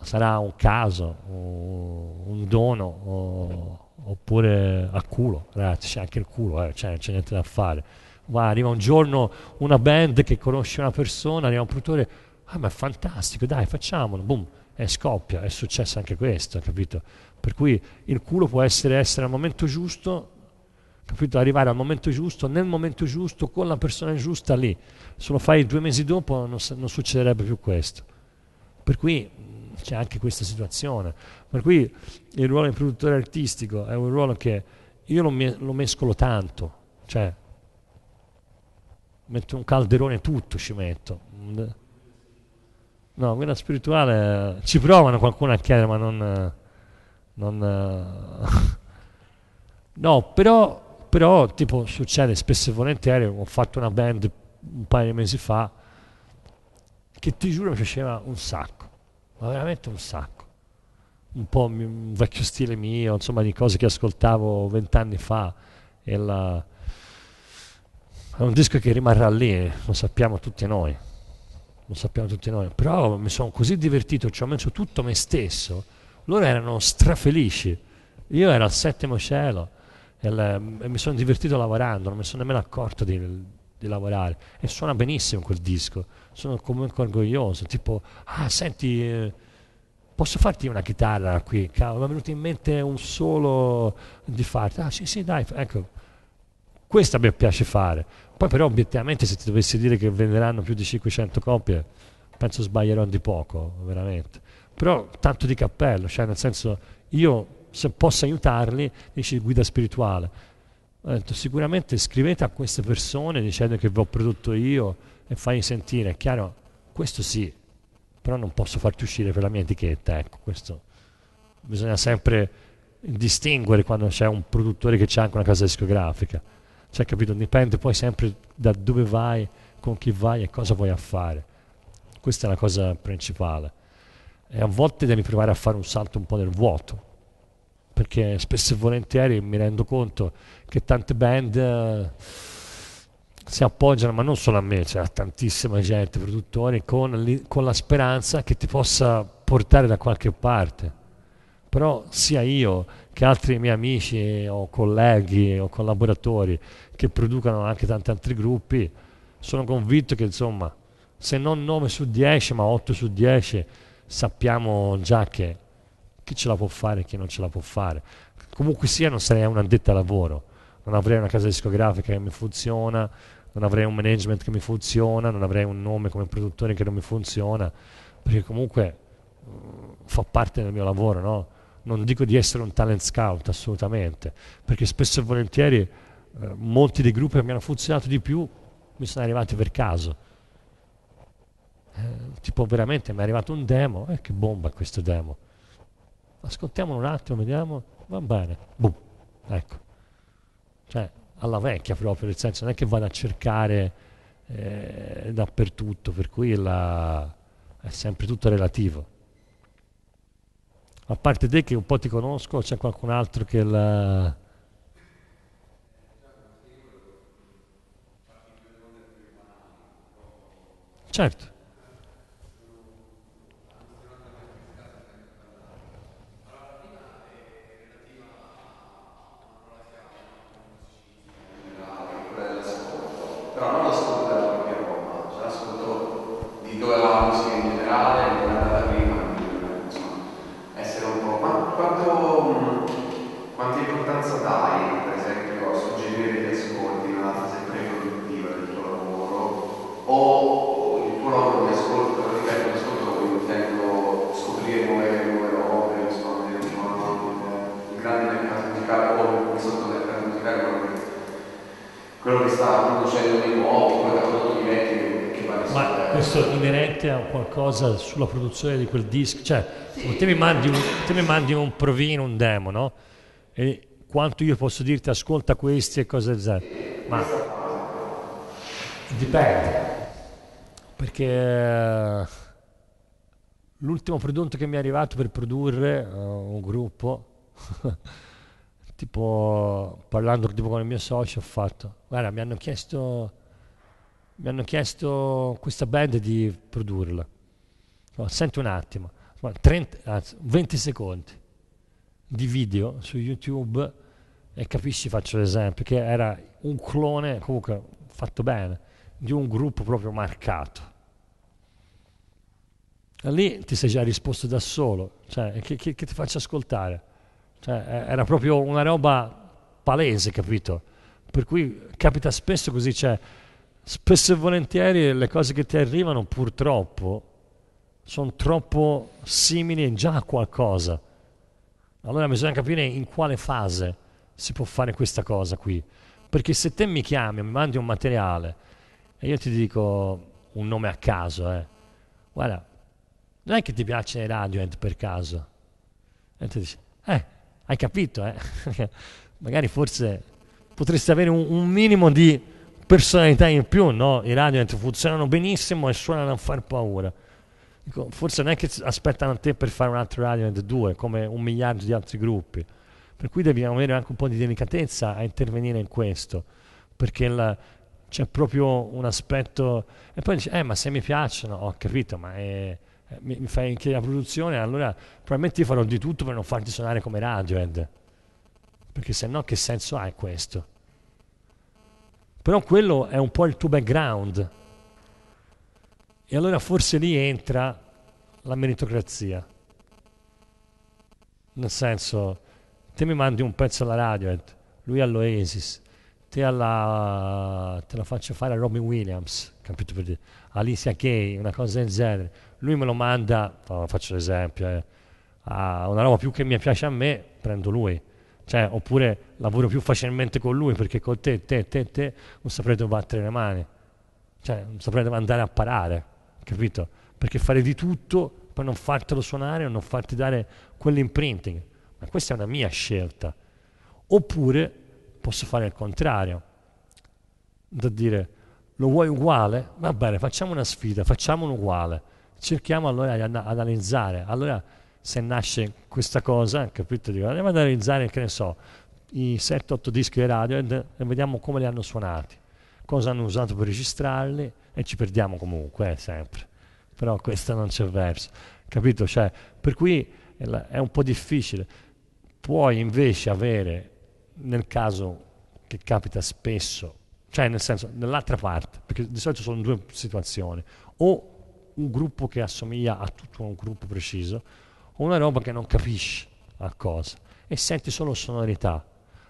A: sarà un caso un dono o, oppure a culo ragazzi c'è anche il culo eh, c'è, cioè, c'è niente da fare Va, arriva un giorno una band che conosce una persona, arriva un produttore, ah ma è fantastico, dai facciamolo, boom, e scoppia, è successo anche questo, capito? Per cui il culo può essere, essere al momento giusto, capito? Arrivare al momento giusto, nel momento giusto, con la persona giusta lì. Se lo fai due mesi dopo non, non succederebbe più questo. Per cui c'è anche questa situazione. Per cui il ruolo di produttore artistico è un ruolo che io lo, me- lo mescolo tanto, cioè metto un calderone tutto ci metto no quella spirituale ci provano qualcuno a chiedere ma non, non no però, però tipo succede spesso e volentieri ho fatto una band un paio di mesi fa che ti giuro mi piaceva un sacco ma veramente un sacco un po' un vecchio stile mio, insomma di cose che ascoltavo vent'anni fa. E la è un disco che rimarrà lì, eh, lo sappiamo tutti noi, lo sappiamo tutti noi, però mi sono così divertito, ci ho messo tutto me stesso, loro erano strafelici, io ero al settimo cielo e, le, e mi sono divertito lavorando, non mi sono nemmeno accorto di, di lavorare e suona benissimo quel disco, sono comunque orgoglioso, tipo, ah senti... Eh, posso farti una chitarra qui? Cavolo, mi è venuto in mente un solo di farti. Ah sì sì dai, ecco, questa mi piace fare. Poi però obiettivamente se ti dovessi dire che venderanno più di 500 copie, penso sbaglierò di poco, veramente. Però tanto di cappello, cioè nel senso io se posso aiutarli, dici guida spirituale. Ho detto sicuramente scrivete a queste persone dicendo che vi ho prodotto io e fai sentire, è chiaro, questo sì, però non posso farti uscire per la mia etichetta, ecco, questo bisogna sempre distinguere quando c'è un produttore che c'è anche una casa discografica. Cioè, capito? Dipende poi sempre da dove vai, con chi vai e cosa vuoi fare. Questa è la cosa principale. E a volte devi provare a fare un salto un po' nel vuoto, perché spesso e volentieri mi rendo conto che tante band eh, si appoggiano, ma non solo a me, cioè tantissima gente, produttori, con, con la speranza che ti possa portare da qualche parte. Però sia io che altri miei amici o colleghi o collaboratori che producano anche tanti altri gruppi, sono convinto che insomma, se non 9 su 10, ma 8 su 10, sappiamo già che chi ce la può fare e chi non ce la può fare. Comunque sia non sarei un addetto al lavoro, non avrei una casa discografica che mi funziona, non avrei un management che mi funziona, non avrei un nome come produttore che non mi funziona, perché comunque mm, fa parte del mio lavoro, no? non dico di essere un talent scout assolutamente, perché spesso e volentieri eh, molti dei gruppi che mi hanno funzionato di più mi sono arrivati per caso. Eh, tipo veramente mi è arrivato un demo, eh, che bomba questo demo. Ascoltiamolo un attimo, vediamo, va bene, boom, ecco. Cioè, alla vecchia proprio, nel senso non è che vado a cercare eh, dappertutto, per cui la, è sempre tutto relativo a parte te che un po' ti conosco, c'è qualcun altro che la... Certo. però non ascoltavo anche Roma, cioè ascolto di dove la musica in generale questo inerente a qualcosa sulla produzione di quel disco? Cioè, sì. te, mi mandi un, te mi mandi un provino, un demo, no? E quanto io posso dirti ascolta questi e cose del genere. Ma dipende. Perché eh, l'ultimo prodotto che mi è arrivato per produrre uh, un gruppo, tipo parlando tipo con il mio socio, ho fatto, guarda, mi hanno chiesto mi hanno chiesto questa band di produrla. No, senti un attimo, 30, anzi, 20 secondi di video su YouTube e capisci, faccio l'esempio, che era un clone, comunque fatto bene, di un gruppo proprio marcato. E lì ti sei già risposto da solo, cioè, che, che, che ti faccio ascoltare? Cioè, era proprio una roba palese, capito? Per cui capita spesso così, cioè, spesso e volentieri le cose che ti arrivano purtroppo sono troppo simili già a qualcosa. Allora bisogna capire in quale fase si può fare questa cosa qui. Perché se te mi chiami, mi mandi un materiale e io ti dico un nome a caso, eh. guarda, non è che ti piace Radiohead per caso. E tu dici, eh, hai capito, eh? magari forse potresti avere un, un minimo di personalità in più, no? I radio funzionano benissimo e suonano a far paura. Dico, forse non è che aspettano a te per fare un altro radio 2, come un miliardo di altri gruppi. Per cui dobbiamo avere anche un po' di delicatezza a intervenire in questo, perché la, c'è proprio un aspetto... E poi dici, eh ma se mi piacciono, ho capito, ma è eh, mi, mi fai anche la produzione, allora probabilmente io farò di tutto per non farti suonare come Radiohead. Perché se no che senso ha questo? Però quello è un po' il tuo background. E allora forse lì entra la meritocrazia. Nel senso, te mi mandi un pezzo alla radio, eh, lui all'Oasis, te, alla, te la faccio fare a Robin Williams, capito per dire, Alicia Kay, una cosa del genere. Lui me lo manda, no, faccio l'esempio, eh, a una roba più che mi piace a me, prendo lui. Cioè, oppure lavoro più facilmente con lui perché con te, te, te, te non saprei dove battere le mani, cioè non saprei dove andare a parare, capito? Perché fare di tutto per non fartelo suonare o non farti dare quell'imprinting. Ma questa è una mia scelta. Oppure posso fare il contrario, da dire lo vuoi uguale? Va bene, facciamo una sfida, facciamolo uguale. Cerchiamo allora di ad analizzare. Allora se nasce questa cosa, capito? Dico, andiamo ad analizzare, che ne so, i 7-8 dischi di radio e vediamo come li hanno suonati, cosa hanno usato per registrarli e ci perdiamo comunque, eh, sempre. Però questo non c'è verso, capito? Cioè, per cui è un po' difficile. Puoi invece avere, nel caso che capita spesso, cioè nel senso, nell'altra parte, perché di solito sono due situazioni, o un gruppo che assomiglia a tutto un gruppo preciso, una roba che non capisci a cosa e senti solo sonorità.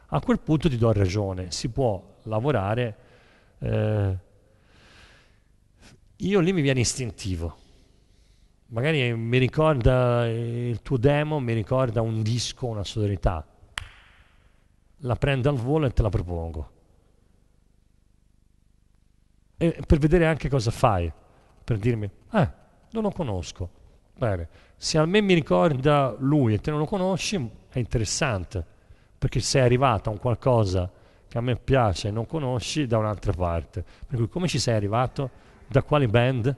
A: A quel punto ti do ragione, si può lavorare. Eh, io lì mi viene istintivo. Magari mi ricorda il tuo demo, mi ricorda un disco, una sonorità. La prendo al volo e te la propongo. E per vedere anche cosa fai, per dirmi, eh, non lo conosco. Bene, se a me mi ricorda lui e te non lo conosci, è interessante, perché sei arrivato a un qualcosa che a me piace e non conosci da un'altra parte. Per cui come ci sei arrivato? Da quali band?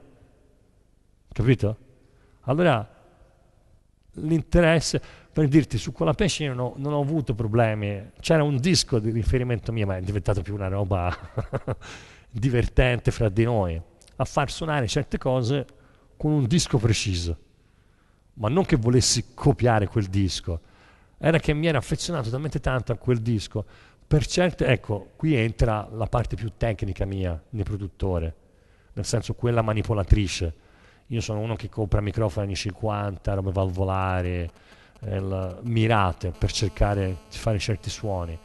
A: Capito? Allora, l'interesse, per dirti, su quella pesce non ho, non ho avuto problemi. C'era un disco di riferimento mio, ma è diventato più una roba divertente fra di noi, a far suonare certe cose con un disco preciso ma non che volessi copiare quel disco, era che mi ero affezionato talmente tanto a quel disco. Per certe, ecco, qui entra la parte più tecnica mia nel produttore, nel senso quella manipolatrice. Io sono uno che compra microfoni anni 50, robe valvolari, il, mirate per cercare di fare certi suoni.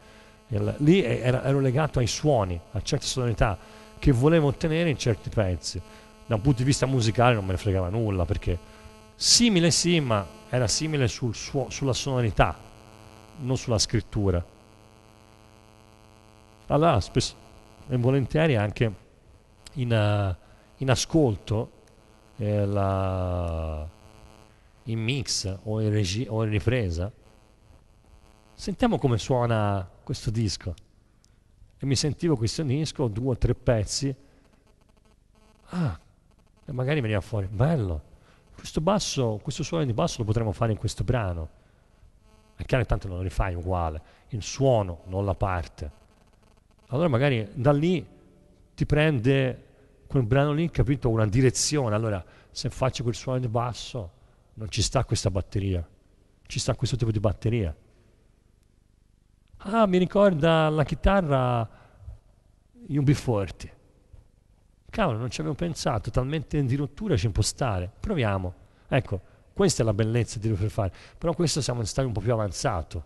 A: Il, lì era, ero legato ai suoni, a certe sonorità che volevo ottenere in certi pezzi. Da un punto di vista musicale non me ne fregava nulla perché Simile sì, ma era simile sul suo, sulla sonorità, non sulla scrittura. Allora, spesso e volentieri anche in, uh, in ascolto eh, la, in mix o in, regi- o in ripresa. Sentiamo come suona questo disco. E mi sentivo questo disco, due o tre pezzi. Ah, e magari veniva fuori, bello questo basso, questo suono di basso lo potremmo fare in questo brano. È chiaro che tanto non lo rifai uguale, il suono, non la parte. Allora magari da lì ti prende quel brano lì, capito, una direzione. Allora se faccio quel suono di basso non ci sta questa batteria, ci sta questo tipo di batteria. Ah, mi ricorda la chitarra, i ubiforti. Cavolo, non ci avevo pensato, talmente di rottura ci può stare. Proviamo. Ecco, questa è la bellezza di dover fare. Però questo siamo in stadio un po' più avanzato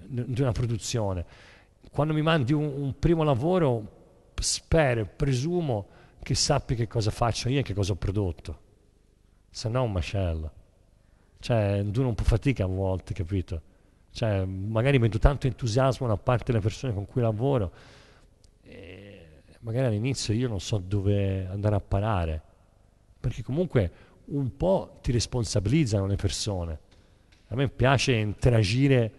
A: di una produzione. Quando mi mandi un, un primo lavoro, spero, presumo che sappi che cosa faccio io e che cosa ho prodotto. Se no è un macello. Cioè, dura un po' fatica a volte, capito? Cioè, magari metto tanto entusiasmo da parte delle persone con cui lavoro. E magari all'inizio io non so dove andare a parare, perché comunque un po' ti responsabilizzano le persone. A me piace interagire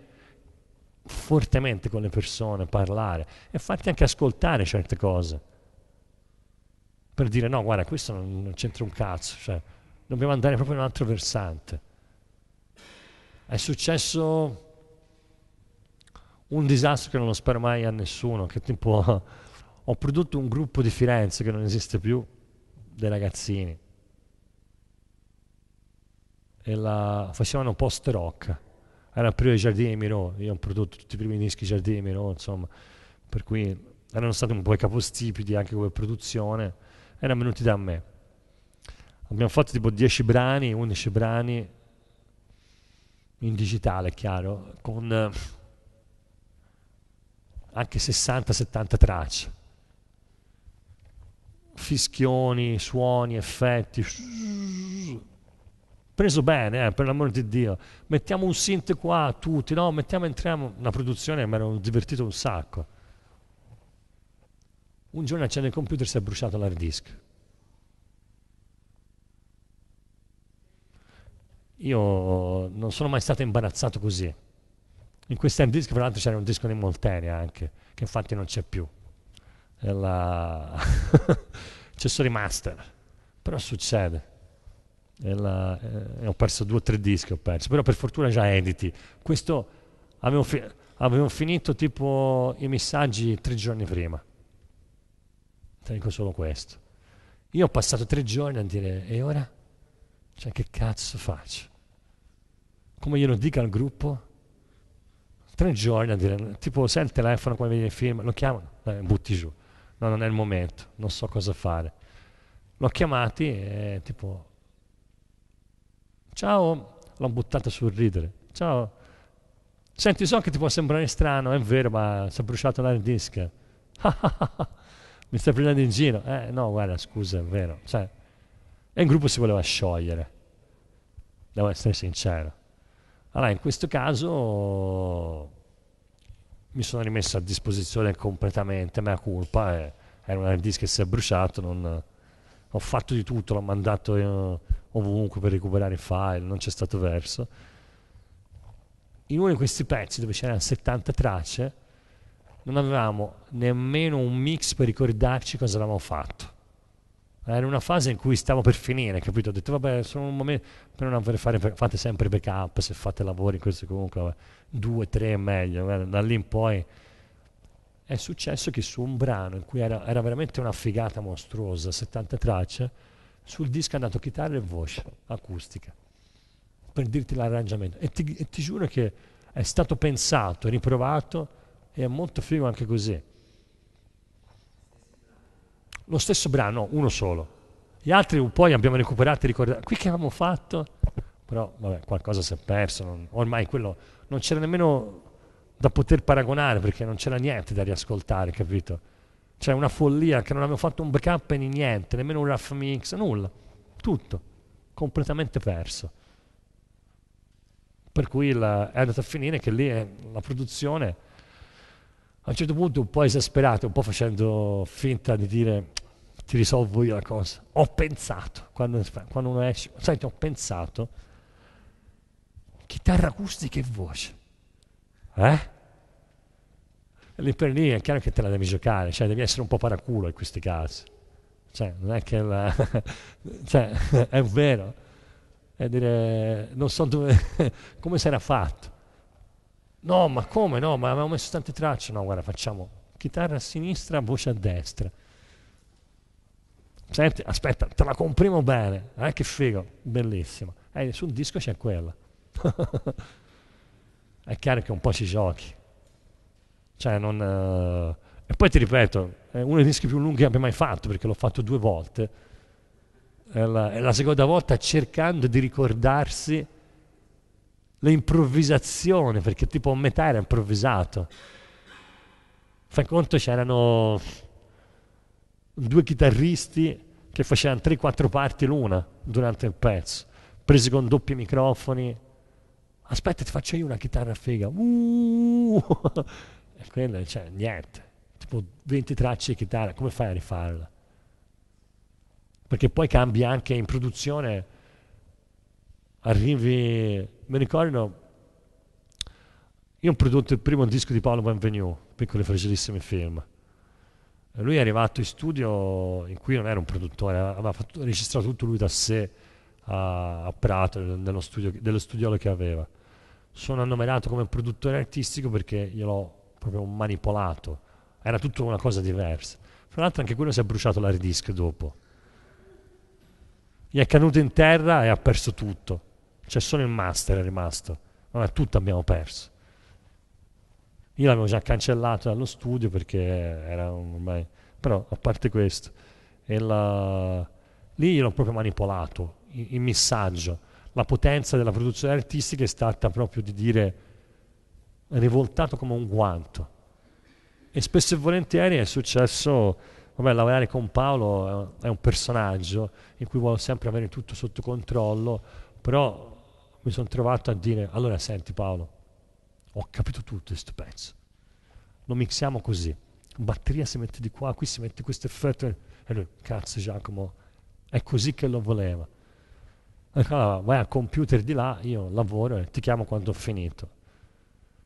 A: fortemente con le persone, parlare e farti anche ascoltare certe cose. Per dire no, guarda, questo non, non c'entra un cazzo, cioè, dobbiamo andare proprio in un altro versante. È successo un disastro che non lo spero mai a nessuno, che tipo ho prodotto un gruppo di Firenze che non esiste più, dei ragazzini. E la facevano post rock. Era il periodo dei Giardini di Miro, io ho prodotto tutti i primi dischi Giardini di Miro, insomma, per cui erano stati un po' i capostipiti anche come produzione, erano venuti da me. Abbiamo fatto tipo 10 brani, 11 brani in digitale, chiaro, con eh, anche 60-70 tracce fischioni, suoni, effetti. Preso bene, eh, per l'amor di Dio. Mettiamo un synth qua tutti, no? Mettiamo, entriamo. Una produzione mi ero divertito un sacco. Un giorno accende il computer e si è bruciato l'hard disk. Io non sono mai stato imbarazzato così. In questi hard disk, fra l'altro, c'era un disco di Molteni anche, che infatti non c'è più la... accessori master, però succede. La... Eh, ho perso due o tre dischi, ho perso, però per fortuna già editi. Questo avevo, fi... avevo finito tipo i messaggi tre giorni prima. Ti dico solo questo. Io ho passato tre giorni a dire, e ora? Cioè che cazzo faccio? Come glielo dica al gruppo? Tre giorni a dire, tipo sai il telefono quando vedi il film, lo chiamano, eh, butti giù no, non è il momento, non so cosa fare. L'ho chiamati e tipo, ciao, l'ho buttata sul ridere, ciao, senti, so che ti può sembrare strano, è vero, ma si è bruciato l'hard disk. Mi stai prendendo in giro? Eh, no, guarda, scusa, è vero. Cioè, e il gruppo si voleva sciogliere, devo essere sincero. Allora, in questo caso mi sono rimesso a disposizione completamente, mea colpa, eh, era un hard disk che si è bruciato, non, ho fatto di tutto, l'ho mandato eh, ovunque per recuperare i file, non c'è stato verso. In uno di questi pezzi dove c'erano 70 tracce non avevamo nemmeno un mix per ricordarci cosa avevamo fatto. Era eh, in una fase in cui stavo per finire, capito? Ho detto, vabbè, sono un momento per non aver fare, fate sempre backup se fate lavori, questo comunque, vabbè, due, tre è meglio. Guarda, da lì in poi è successo che su un brano in cui era, era veramente una figata mostruosa, 70 tracce, sul disco è andato chitarra e voce acustica, per dirti l'arrangiamento. E ti, e ti giuro che è stato pensato, riprovato e è molto figo anche così lo stesso brano, uno solo. Gli altri poi abbiamo recuperato e ricordato. Qui che avevamo fatto? Però vabbè, qualcosa si è perso. Non, ormai quello non c'era nemmeno da poter paragonare perché non c'era niente da riascoltare, capito? C'è una follia che non avevo fatto un backup in niente, nemmeno un rough mix, nulla. Tutto. Completamente perso. Per cui la, è andata a finire che lì è, la produzione a un certo punto un po' esasperato, un po' facendo finta di dire ti risolvo io la cosa, ho pensato, quando, quando uno esce, senti ho pensato, chitarra acustica e voce, eh? Lì per lì è chiaro che te la devi giocare, cioè devi essere un po' paraculo in questi casi, cioè non è che la... cioè è vero, è dire non so dove, come sarà fatto, No, ma come no? Ma avevamo messo tante tracce. No, guarda, facciamo chitarra a sinistra, voce a destra. Senti, aspetta, te la comprimo bene. Eh, che figo, bellissimo. Eh, sul disco c'è quella. È chiaro che un po' ci giochi. Cioè, non... Uh... E poi ti ripeto, è uno dei dischi più lunghi che abbia mai fatto, perché l'ho fatto due volte. È la, è la seconda volta cercando di ricordarsi l'improvvisazione, perché tipo metà era improvvisato. Fai conto c'erano due chitarristi che facevano 3-4 parti l'una durante il pezzo, presi con doppi microfoni. Aspetta, ti faccio io una chitarra figa. Uh! e quello, cioè, niente. Tipo 20 tracce di chitarra, come fai a rifarla? Perché poi cambia anche in produzione arrivi, mi ricordo, io ho prodotto il primo disco di Paolo Benvenue, Piccoli Fragilissimi Film. Lui è arrivato in studio in cui non era un produttore, aveva fatto, registrato tutto lui da sé a, a Prato, nello studio, dello studiolo che aveva. Sono annoverato come produttore artistico perché gliel'ho proprio manipolato. Era tutto una cosa diversa. Fra l'altro anche quello si è bruciato l'hard disk dopo gli è caduto in terra e ha perso tutto. C'è cioè, solo il master è rimasto. Ma tutto abbiamo perso. Io l'avevo già cancellato dallo studio perché era ormai... Però a parte questo, la... lì l'ho proprio manipolato, il, il messaggio. La potenza della produzione artistica è stata proprio di dire rivoltato come un guanto. E spesso e volentieri è successo, vabbè, lavorare con Paolo è un personaggio in cui vuole sempre avere tutto sotto controllo, però mi sono trovato a dire, allora senti Paolo, ho capito tutto questo pezzo, lo mixiamo così, batteria si mette di qua, qui si mette questo effetto, e lui, cazzo Giacomo, è così che lo voleva. Allora, vai al computer di là, io lavoro e ti chiamo quando ho finito.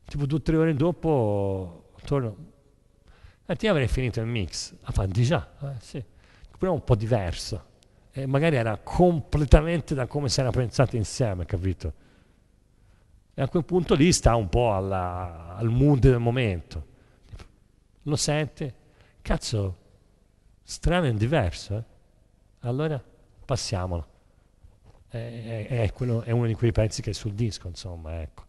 A: Tipo due o tre ore dopo torno, e eh, ti avrei finito il mix. Ah, fa, già, eh, sì. Però è un po' diverso eh, magari era completamente da come si era pensato insieme, capito? E a quel punto lì sta un po' alla, al mood del momento. Lo sente? Cazzo, strano e diverso, eh? Allora passiamolo. È, è, è, quello, è, uno di quei pezzi che è sul disco, insomma, ecco.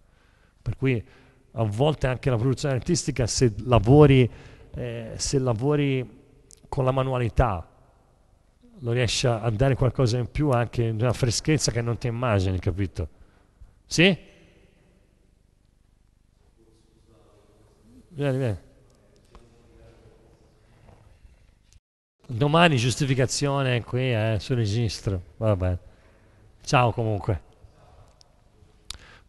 A: Per cui a volte anche la produzione artistica, se lavori, eh, se lavori con la manualità, lo riesce a dare qualcosa in più, anche una freschezza che non ti immagini, capito? Sì? Vieni, vieni. Domani giustificazione qui eh, sul registro, va bene. Ciao comunque.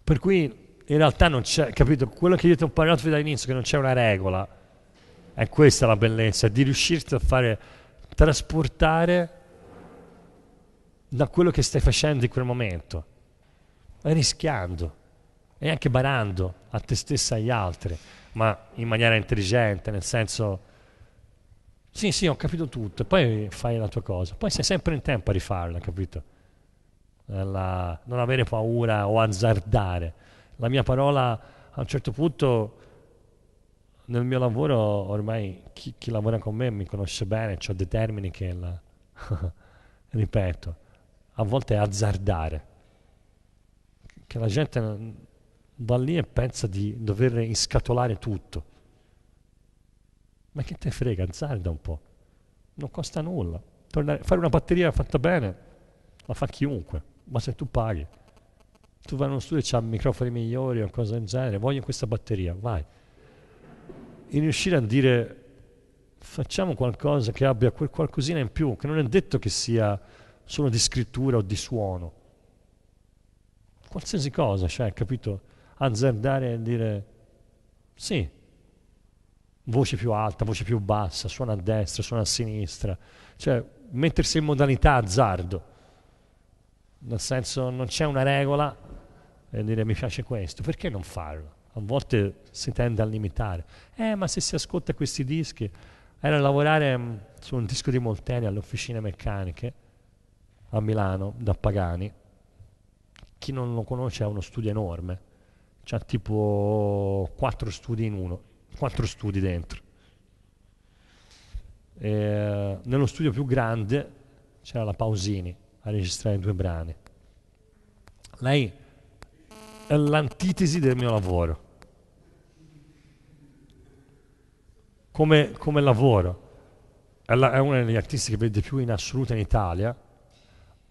A: Per cui in realtà non c'è, capito, quello che io ti ho parlato fin dall'inizio, che non c'è una regola, è questa la bellezza, di riuscirti a fare trasportare da quello che stai facendo in quel momento. Rischiando e anche barando a te stessa e agli altri, ma in maniera intelligente, nel senso sì, sì, ho capito tutto, e poi fai la tua cosa, poi sei sempre in tempo a rifarla, capito? Eh, la, non avere paura o azzardare. La mia parola a un certo punto nel mio lavoro ormai chi, chi lavora con me mi conosce bene, ho cioè dei che la, ripeto a volte azzardare, che la gente va lì e pensa di dover inscatolare tutto. Ma che te frega, azzarda un po', non costa nulla. Tornare, fare una batteria fatta bene la fa chiunque, ma se tu paghi, tu vai in uno studio e c'ha microfoni migliori o cose del genere, voglio questa batteria, vai. E riuscire a dire facciamo qualcosa che abbia quel qualcosina in più, che non è detto che sia solo di scrittura o di suono. Qualsiasi cosa, cioè, capito? Azzardare e dire sì, voce più alta, voce più bassa, suona a destra, suona a sinistra, cioè mettersi in modalità azzardo. Nel senso non c'è una regola e dire mi piace questo, perché non farlo? A volte si tende a limitare. Eh, ma se si ascolta questi dischi, era lavorare mh, mm, su un disco di Molteni alle officine meccaniche, a Milano da Pagani. Chi non lo conosce ha uno studio enorme, c'ha tipo quattro studi in uno, quattro studi dentro. E nello studio più grande c'era la Pausini a registrare due brani. Lei è l'antitesi del mio lavoro. Come, come lavoro, è, la, è una degli artisti che vede più in assoluto in Italia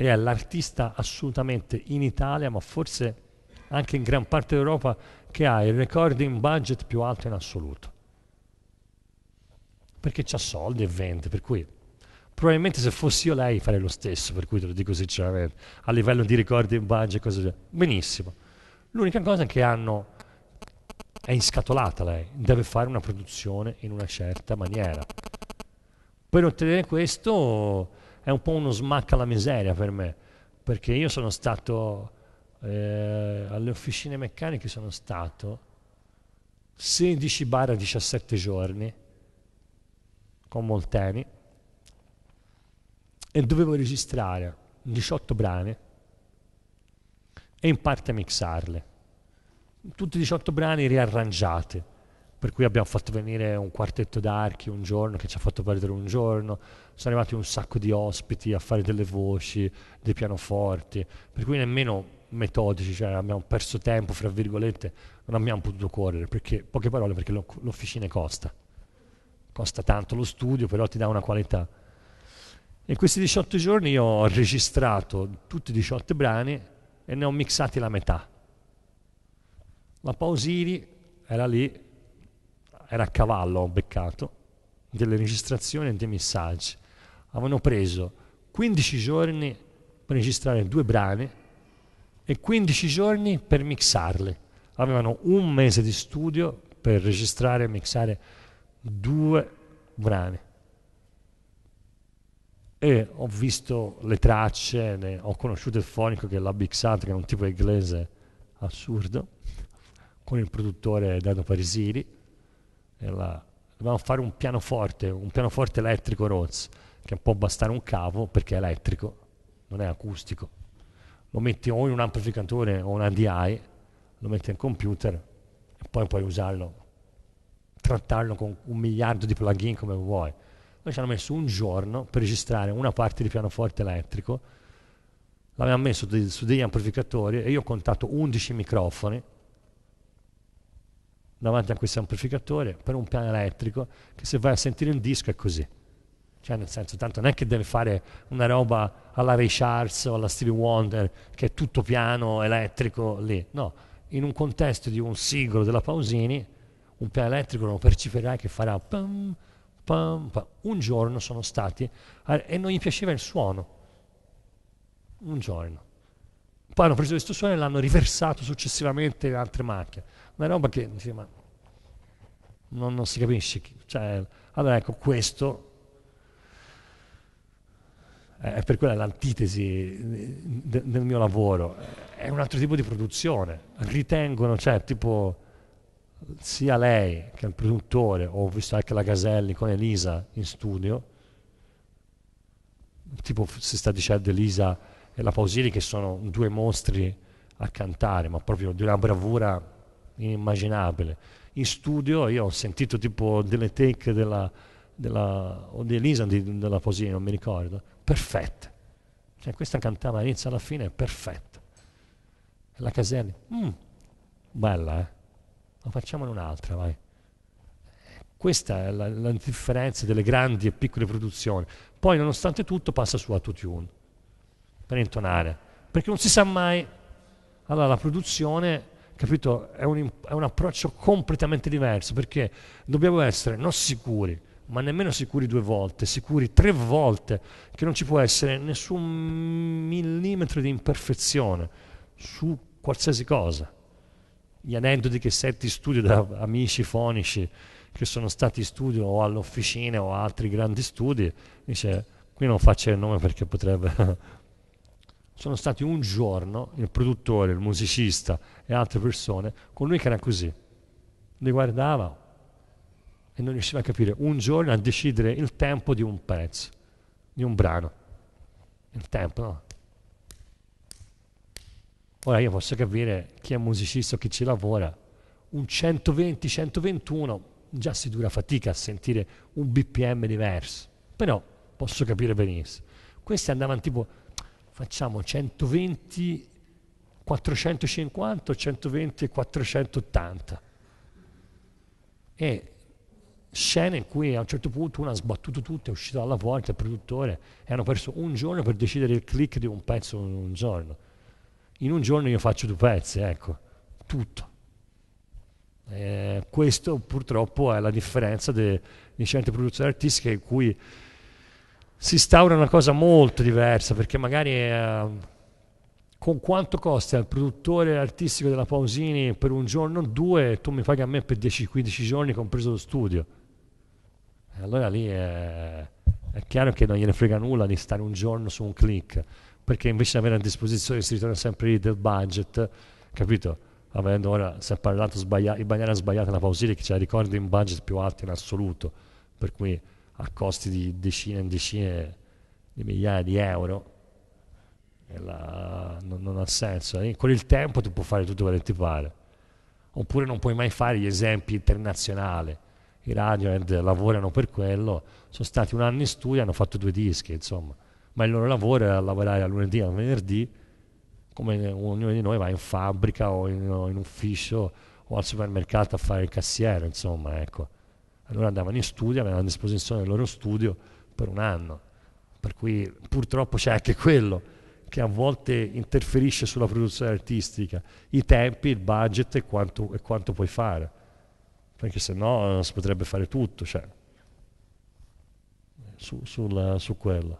A: e è l'artista assolutamente in Italia, ma forse anche in gran parte d'Europa, che ha il recording budget più alto in assoluto. Perché ha soldi e vende, per cui probabilmente se fossi io lei farei lo stesso, per cui te lo dico sinceramente, a livello di recording budget e cose del Benissimo. L'unica cosa è che hanno è inscatolata lei, deve fare una produzione in una certa maniera. Per ottenere questo è un po' uno smacca alla miseria per me, perché io sono stato eh, alle officine meccaniche, sono stato 16 barra 17 giorni con Molteni e dovevo registrare 18 brani e in parte mixarli. Tutti 18 brani riarrangiati per cui abbiamo fatto venire un quartetto d'archi un giorno che ci ha fatto perdere un giorno, sono arrivati un sacco di ospiti a fare delle voci, dei pianoforti, per cui nemmeno metodici, cioè abbiamo perso tempo, fra virgolette, non abbiamo potuto correre, perché, poche parole, perché l'officina costa, costa tanto lo studio, però ti dà una qualità. In questi 18 giorni io ho registrato tutti i 18 brani e ne ho mixati la metà. La Pausini era lì era a cavallo, ho beccato, delle registrazioni e dei messaggi. Avevano preso 15 giorni per registrare due brani e 15 giorni per mixarli. Avevano un mese di studio per registrare e mixare due brani. E ho visto le tracce, ne, ho conosciuto il fonico che l'ha mixato, che è un tipo inglese assurdo, con il produttore Dado Parisiri nella... Dovevamo fare un pianoforte, un pianoforte elettrico Rhodes, che può bastare un cavo perché è elettrico, non è acustico. Lo metti o in un amplificatore o un ADI, lo metti in computer e poi puoi usarlo, trattarlo con un miliardo di plugin come vuoi. Noi ci hanno messo un giorno per registrare una parte di pianoforte elettrico, l'abbiamo messo su degli amplificatori e io ho contato 11 microfoni davanti a questo amplificatore per un piano elettrico che se vai a sentire il disco è così. Cioè nel senso, tanto non è che deve fare una roba alla Ray Charles o alla Stevie Wonder che è tutto piano elettrico lì. No, in un contesto di un siglo della Pausini, un piano elettrico lo percepirai che farà pam, pam, pam. Un giorno sono stati eh, e non gli piaceva il suono. Un giorno. Poi hanno preso questo suono e l'hanno riversato successivamente in altre macchine una roba che insomma, non, non, si capisce. cioè, allora ecco, questo è per quella l'antitesi de, del mio lavoro, è un altro tipo di produzione. Ritengono, cioè, tipo, sia lei che il produttore, ho visto anche la Caselli con Elisa in studio, tipo si sta dicendo Elisa e la Pausini che sono due mostri a cantare, ma proprio di una bravura inimmaginabile. In studio io ho sentito tipo delle take della, della, o di della Posini, non mi ricordo, perfette. Cioè, questa cantava all'inizio alla fine è perfetta. La Caselli, mm, bella, eh? Ma facciamone un'altra, vai. Questa è la, la, differenza delle grandi e piccole produzioni. Poi, nonostante tutto, passa su autotune per intonare, perché non si sa mai. Allora, la produzione capito? È un, è un, approccio completamente diverso perché dobbiamo essere non sicuri, ma nemmeno sicuri due volte, sicuri tre volte che non ci può essere nessun millimetro di imperfezione su qualsiasi cosa. Gli aneddoti che senti in studio da amici fonici che sono stati in studio o all'officina o a altri grandi studi, dice, qui non faccio il nome perché potrebbe... sono stati un giorno il produttore, il musicista e altre persone, con lui che era così. Li guardava e non riusciva a capire un giorno a decidere il tempo di un pezzo, di un brano. Il tempo, no? Ora io posso capire chi è musicista o chi ci lavora, un 120-121 già si dura fatica a sentire un BPM diverso, però posso capire benissimo. Questi andavano tipo, facciamo 120 450, 120 e 480. E scene in cui a un certo punto uno ha sbattuto tutto, è uscito dalla porta, il produttore, e hanno perso un giorno per decidere il click di un pezzo in un giorno. In un giorno io faccio due pezzi, ecco, tutto. Eh, questo purtroppo è la differenza de, di certe produzioni artistiche in cui si instaura una cosa molto diversa, perché magari... Eh, con quanto costa al produttore artistico della Pausini per un giorno o due, tu mi paghi a me per 10-15 giorni, compreso lo studio. E allora lì è, è, chiaro che non gliene frega nulla di stare un giorno su un click, perché invece di avere a disposizione si ritorna sempre lì del budget, capito? Avendo ora, si è parlato sbaglia- in maniera sbagliata la Pausini, che ce la ricordi in budget più alto in assoluto, per cui a costi di decine e decine di migliaia di euro la, non, non, ha senso. Eh, con il tempo tu puoi fare tutto quello che ti pare. Oppure non puoi mai fare gli esempi internazionali. I Radiohead lavorano per quello, sono stati un anno in studio, hanno fatto due dischi, insomma. Ma il loro lavoro era lavorare a lunedì e a venerdì, come ognuno di noi va in fabbrica o in, in ufficio o al supermercato a fare il cassiere, insomma, ecco. Allora andavano in studio, avevano a disposizione il loro studio per un anno. Per cui purtroppo c'è anche quello che a volte interferisce sulla produzione artistica, i tempi, il budget e quanto, e quanto puoi fare, perché se no eh, si potrebbe fare tutto, cioè, su, sulla, su quella.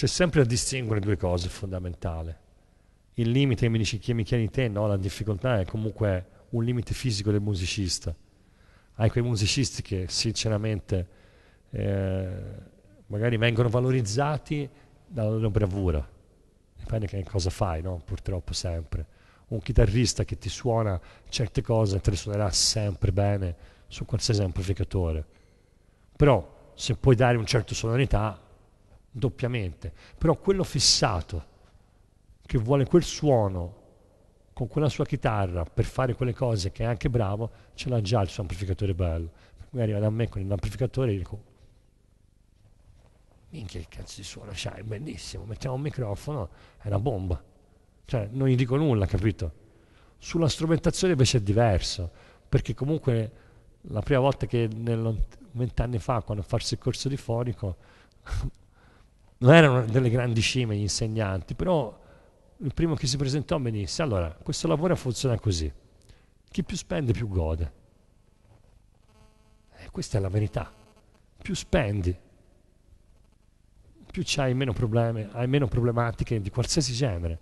A: C'è sempre a distinguere due cose, fondamentali. Il limite mi dici chi mi chiedi te, no, la difficoltà è comunque un limite fisico del musicista. Hai quei musicisti che sinceramente eh, magari vengono valorizzati dalla loro bravura. Dipende che cosa fai, no? Purtroppo sempre. Un chitarrista che ti suona certe cose te le suonerà sempre bene su qualsiasi amplificatore. Però se puoi dare un certo sonorità, doppiamente, però quello fissato che vuole quel suono con quella sua chitarra per fare quelle cose che è anche bravo, ce l'ha già il suo amplificatore bello. Poi arriva da me con l'amplificatore e dico minchia che cazzo di suono c'hai, bellissimo, mettiamo un microfono, è una bomba. Cioè, non gli dico nulla, capito? Sulla strumentazione invece è diverso, perché comunque la prima volta che vent'anni fa, quando ho fatto il corso di fonico, non erano delle grandi scime gli insegnanti, però il primo che si presentò mi disse, allora, questo lavoro funziona così, chi più spende più gode. E eh, questa è la verità, più spendi, più hai meno problemi, hai meno problematiche di qualsiasi genere.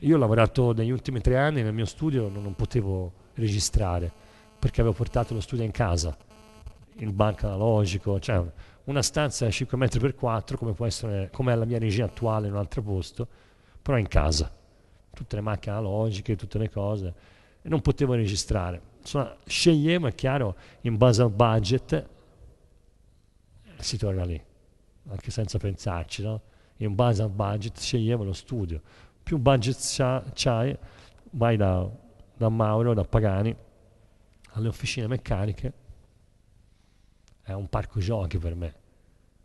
A: Io ho lavorato negli ultimi tre anni nel mio studio, non, non potevo registrare perché avevo portato lo studio in casa, il banca analogico, cioè una stanza da 5 metri per 4 come può essere come alla mia regia attuale in un altro posto però in casa tutte le macchine analogiche tutte le cose e non potevo registrare insomma scegliamo, è chiaro in base al budget si torna lì anche senza pensarci no? in base al budget scegliamo lo studio più budget c'hai vai da, da Mauro da Pagani alle officine meccaniche è un parco giochi per me.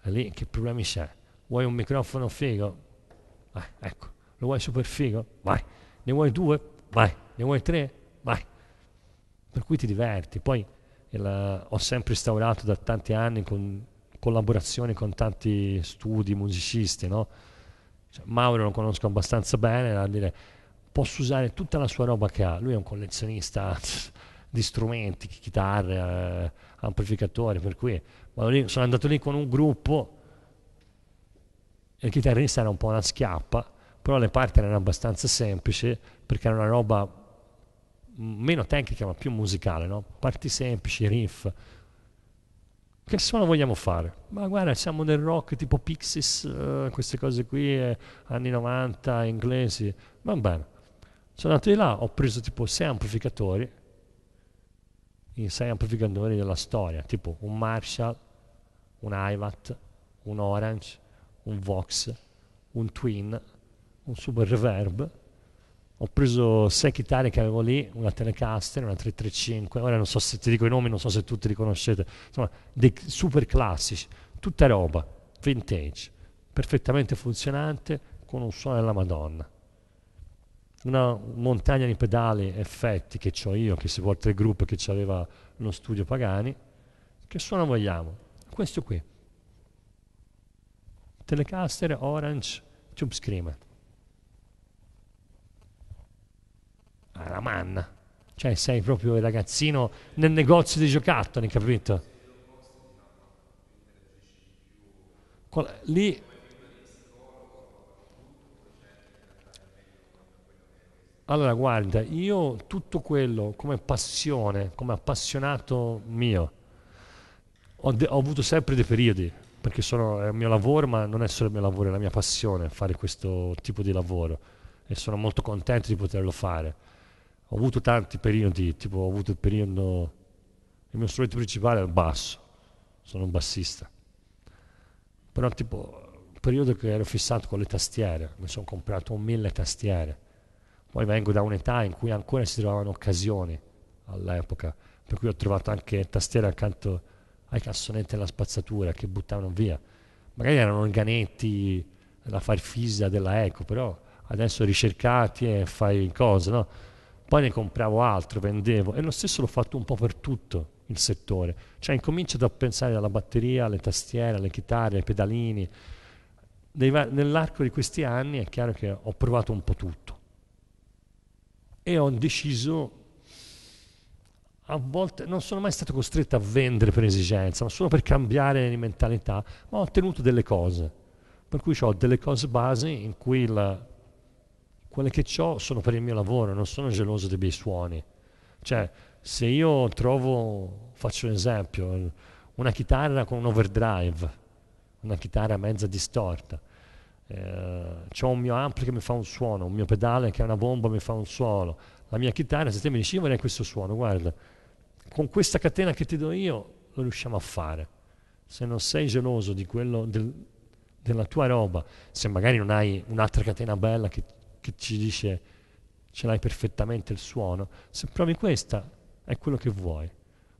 A: È lì che problemi c'è? Vuoi un microfono figo? Eh, ecco, lo vuoi super figo? Vai. Ne vuoi due? Vai. Ne vuoi tre? Vai. Per cui ti diverti. Poi il, ho sempre instaurato da tanti anni con collaborazioni con tanti studi musicisti, no? Cioè, Mauro lo conosco abbastanza bene da dire posso usare tutta la sua roba che ha. Lui è un collezionista di strumenti, chitarre, eh, amplificatori, per cui sono andato lì con un gruppo il chitarrista era un po' una schiappa, però le parti erano abbastanza semplici perché era una roba meno tecnica ma più musicale, no? parti semplici, riff. Che suono vogliamo fare? Ma guarda, siamo nel rock tipo Pixies, uh, queste cose qui, eh, anni 90, inglesi, va bene. Sono andato di là, ho preso tipo 6 amplificatori, i sei amplificatori della storia, tipo un Marshall, un IVAT, un Orange, un Vox, un Twin, un Super Reverb. Ho preso sei chitarre che avevo lì, una Telecaster, una 335, ora non so se ti dico i nomi, non so se tutti li conoscete, insomma, dei super classici, tutta roba, vintage, perfettamente funzionante, con un suono della Madonna una montagna di pedali effetti che ho io, che si vuole tre gruppi che aveva uno studio Pagani, che suono vogliamo? Questo qui. Telecaster, Orange, Tube Screamer. Ah, la manna. Cioè sei proprio il ragazzino nel negozio di giocattoli, capito? Lì Allora, guarda, io tutto quello come passione, come appassionato mio, ho, de- ho avuto sempre dei periodi, perché sono, è il mio lavoro, ma non è solo il mio lavoro, è la mia passione fare questo tipo di lavoro e sono molto contento di poterlo fare. Ho avuto tanti periodi, tipo ho avuto il periodo, il mio strumento principale è il basso, sono un bassista, però tipo il periodo che ero fissato con le tastiere, mi sono comprato mille tastiere poi vengo da un'età in cui ancora si trovavano occasioni all'epoca, per cui ho trovato anche tastiere accanto ai cassonetti della spazzatura che buttavano via. Magari erano organetti, la farfisa della Eco, però adesso ricercati e fai cose, no? Poi ne compravo altro, vendevo e lo stesso l'ho fatto un po' per tutto il settore. Cioè incominciato a pensare alla batteria, alle tastiere, alle chitarre, ai pedalini. Nell'arco di questi anni è chiaro che ho provato un po' tutto e ho deciso a volte non sono mai stato costretto a vendere per esigenza, ma solo per cambiare di mentalità, ma ho ottenuto delle cose. Per cui ho delle cose basi in cui la, quelle che ho sono per il mio lavoro, non sono geloso dei miei suoni. Cioè, se io trovo, faccio un esempio, una chitarra con un overdrive, una chitarra mezza distorta, eh, ho un mio ampli che mi fa un suono, un mio pedale che è una bomba mi fa un suono, la mia chitarra, il sistema di scivola è questo suono, guarda, con questa catena che ti do io lo riusciamo a fare. Se non sei geloso di quello, del, della tua roba, se magari non hai un'altra catena bella che, che ci dice ce l'hai perfettamente il suono, se provi questa è quello che vuoi.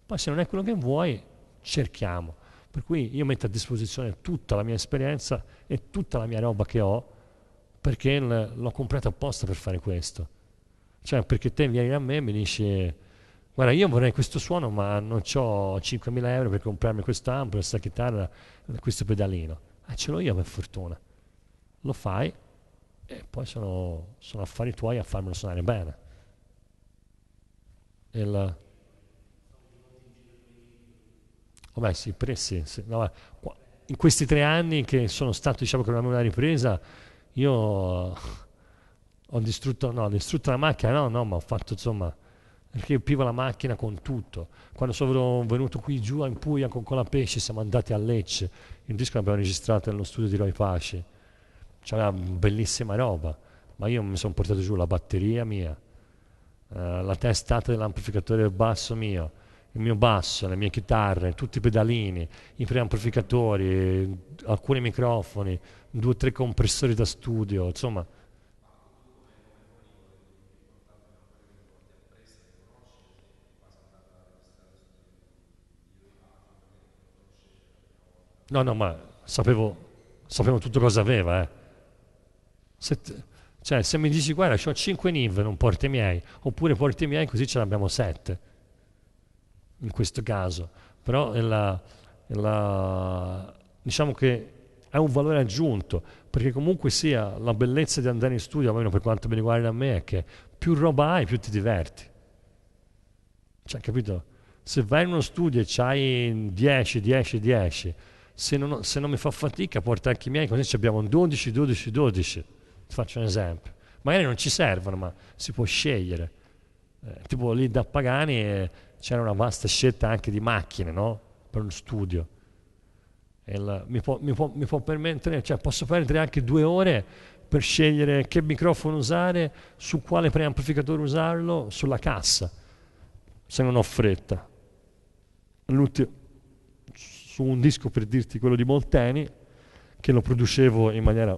A: Poi se non è quello che vuoi, cerchiamo. Per cui io metto a disposizione tutta la mia esperienza e tutta la mia roba che ho perché l'ho comprata apposta per fare questo. Cioè perché te vieni a me e mi dici guarda io vorrei questo suono ma non ho 5.000 euro per comprarmi questo amp, questa chitarra, questo pedalino. Ah ce l'ho io per fortuna. Lo fai e poi sono, sono affari tuoi a farmelo suonare bene. Il, ormai sì, presenze. No, in questi tre anni che sono stato, diciamo, che non con una ripresa, io ho distrutto, no, distrutto la macchina, no, no, ma ho fatto, insomma, perché io pivo la macchina con tutto. Quando sono venuto qui giù in Puglia con, con la pesce, siamo andati a Lecce, il disco l'abbiamo registrato nello studio di Roy Pace, c'era una bellissima roba, ma io mi sono portato giù la batteria mia, eh, la testata dell'amplificatore del basso mio, il mio basso, le mie chitarre, tutti i pedalini, i preamplificatori, alcuni microfoni, due o tre compressori da studio, insomma. No, no, ma sapevo, sapevo tutto cosa aveva, eh. Se t- cioè, se mi dici, guarda, ho 5 NIV, non porti i miei, oppure porti i miei così ce ne abbiamo 7 in questo caso, però è la, è la, diciamo che è un valore aggiunto, perché comunque sia la bellezza di andare in studio, almeno per quanto mi riguarda a me, è che più roba hai, più ti diverti. Cioè, capito? Se vai in uno studio e c'hai 10, 10, 10, se non, se non mi fa fatica porta anche i miei, così abbiamo 12, 12, 12. Ti faccio un esempio. Magari non ci servono, ma si può scegliere. Eh, tipo lì da Pagani... Eh, c'era una vasta scelta anche di macchine no? per lo studio. Il, mi, può, mi, può, mi, può, permettere, cioè posso perdere anche due ore per scegliere che microfono usare, su quale preamplificatore usarlo, sulla cassa, se non ho fretta. L'ultimo, su un disco per dirti quello di Molteni, che lo producevo in maniera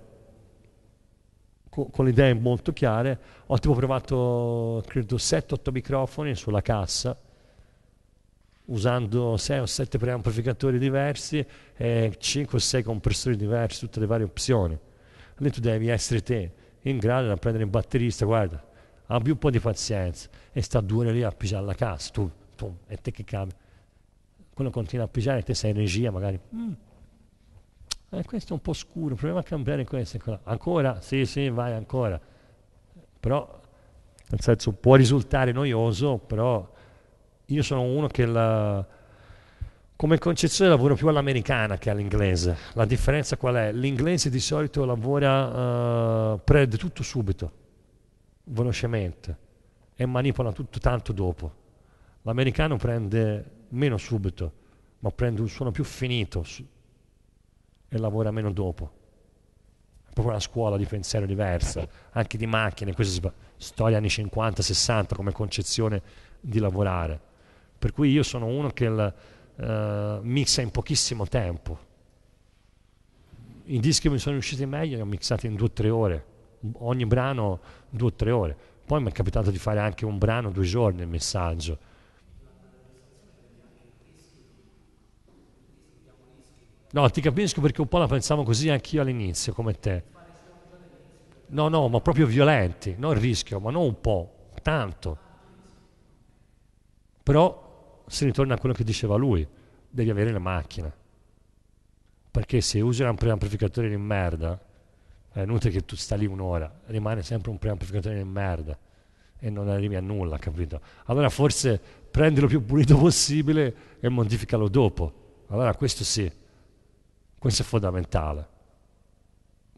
A: co- con le idee molto chiare, ho tipo provato credo 7-8 microfoni sulla cassa usando 6 o 7 preamplificatori diversi e 5 o 6 compressori diversi, tutte le varie opzioni. Lì tu devi essere te, in grado di prendere il batterista, guarda, abbi un po' di pazienza e sta due ore lì a pigiare la cassa, tu, tu, e te che cambia. Quello continua a pigiare e te sei in regia magari. Mm. Eh, questo è un po' scuro, proviamo a cambiare questo. Ancora, ancora? Sì, sì, vai ancora. Però, nel senso, può risultare noioso, però io sono uno che la, come concezione lavoro più all'americana che all'inglese. La differenza qual è? L'inglese di solito lavora, uh, prende tutto subito, velocemente, e manipola tutto tanto dopo. L'americano prende meno subito, ma prende un suono più finito su, e lavora meno dopo. È proprio una scuola di pensiero diversa, anche di macchine, questa storia anni 50-60 come concezione di lavorare per cui io sono uno che il, uh, mixa in pochissimo tempo. I dischi che mi sono riusciti meglio li ho mixati in due o tre ore, ogni brano due o tre ore. Poi mi è capitato di fare anche un brano due giorni il messaggio. No, ti capisco perché un po' la pensavo così anch'io all'inizio, come te. No, no, ma proprio violenti, non il rischio, ma non un po', tanto. Però si ritorna a quello che diceva lui, devi avere la macchina. Perché se usi un preamplificatore di merda, è inutile che tu stai lì un'ora, rimane sempre un preamplificatore di merda e non arrivi a nulla, capito? Allora forse prendilo più pulito possibile e modificalo dopo. Allora questo sì, questo è fondamentale.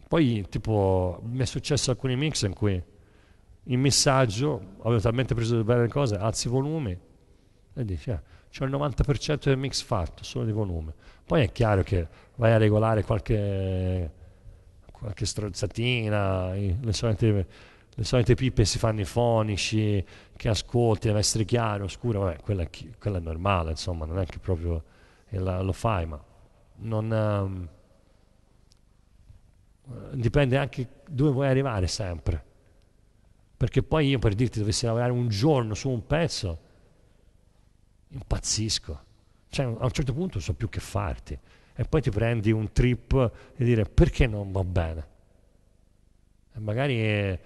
A: Poi tipo mi è successo alcuni mix in cui il messaggio avevo talmente preso bene le cose, alzi i volumi, e dici, eh, c'ho il 90% del mix fatto, solo di volume. Poi è chiaro che vai a regolare qualche, qualche stronzatina, le solite, le solite pippe si fanno i fonici, che ascolti, deve essere chiaro, scuro, vabbè, quella, quella, è normale, insomma, non è che proprio lo fai, ma non... Um, dipende anche dove vuoi arrivare sempre. Perché poi io per dirti dovessi lavorare un giorno su un pezzo, impazzisco. Cioè, a un certo punto non so più che farti. E poi ti prendi un trip e dire perché non va bene. E magari eh,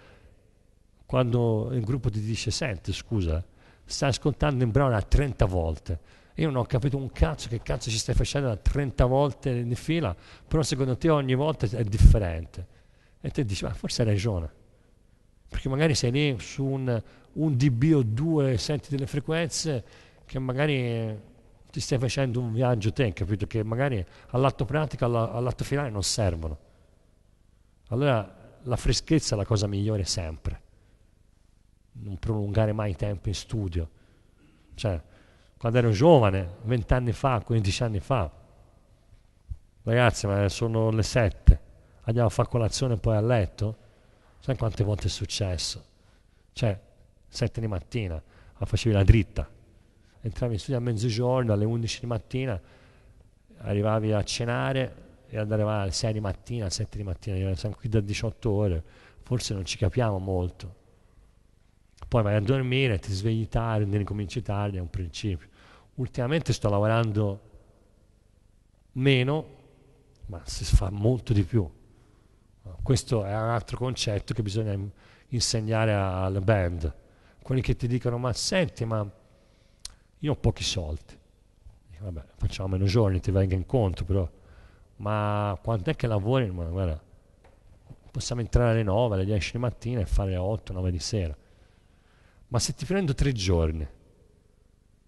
A: quando il gruppo ti dice senti scusa, stai ascoltando in brano 30 volte. Io non ho capito un cazzo che cazzo ci stai facendo da 30 volte in fila, però secondo te ogni volta è differente. E te dici, ma forse hai ragione. Perché magari sei lì su un, un dB o due, senti delle frequenze che magari ti stai facendo un viaggio te, capito? Che magari all'atto pratico, all'atto finale non servono. Allora la freschezza è la cosa migliore sempre. Non prolungare mai i tempi in studio. Cioè, quando ero giovane, vent'anni fa, 15 anni fa, ragazzi, ma sono le sette, andiamo a fare colazione e poi a letto? Sai quante volte è successo? Cioè, sette di mattina, ma facevi la dritta entravi in studio a mezzogiorno, alle 11 di mattina, arrivavi a cenare e andavamo alle 6 di mattina, alle 7 di mattina, io sono qui da 18 ore, forse non ci capiamo molto. Poi vai a dormire, ti svegli tardi, ne ricominci tardi, è un principio. Ultimamente sto lavorando meno, ma si fa molto di più. Questo è un altro concetto che bisogna insegnare alla band. Quelli che ti dicono, ma senti, ma io ho pochi soldi. Dico, vabbè, facciamo meno giorni, ti venga incontro, però. Ma quant'è che lavori? Ma guarda, possiamo entrare alle 9, alle 10 di mattina e fare alle 8, 9 di sera. Ma se ti prendo tre giorni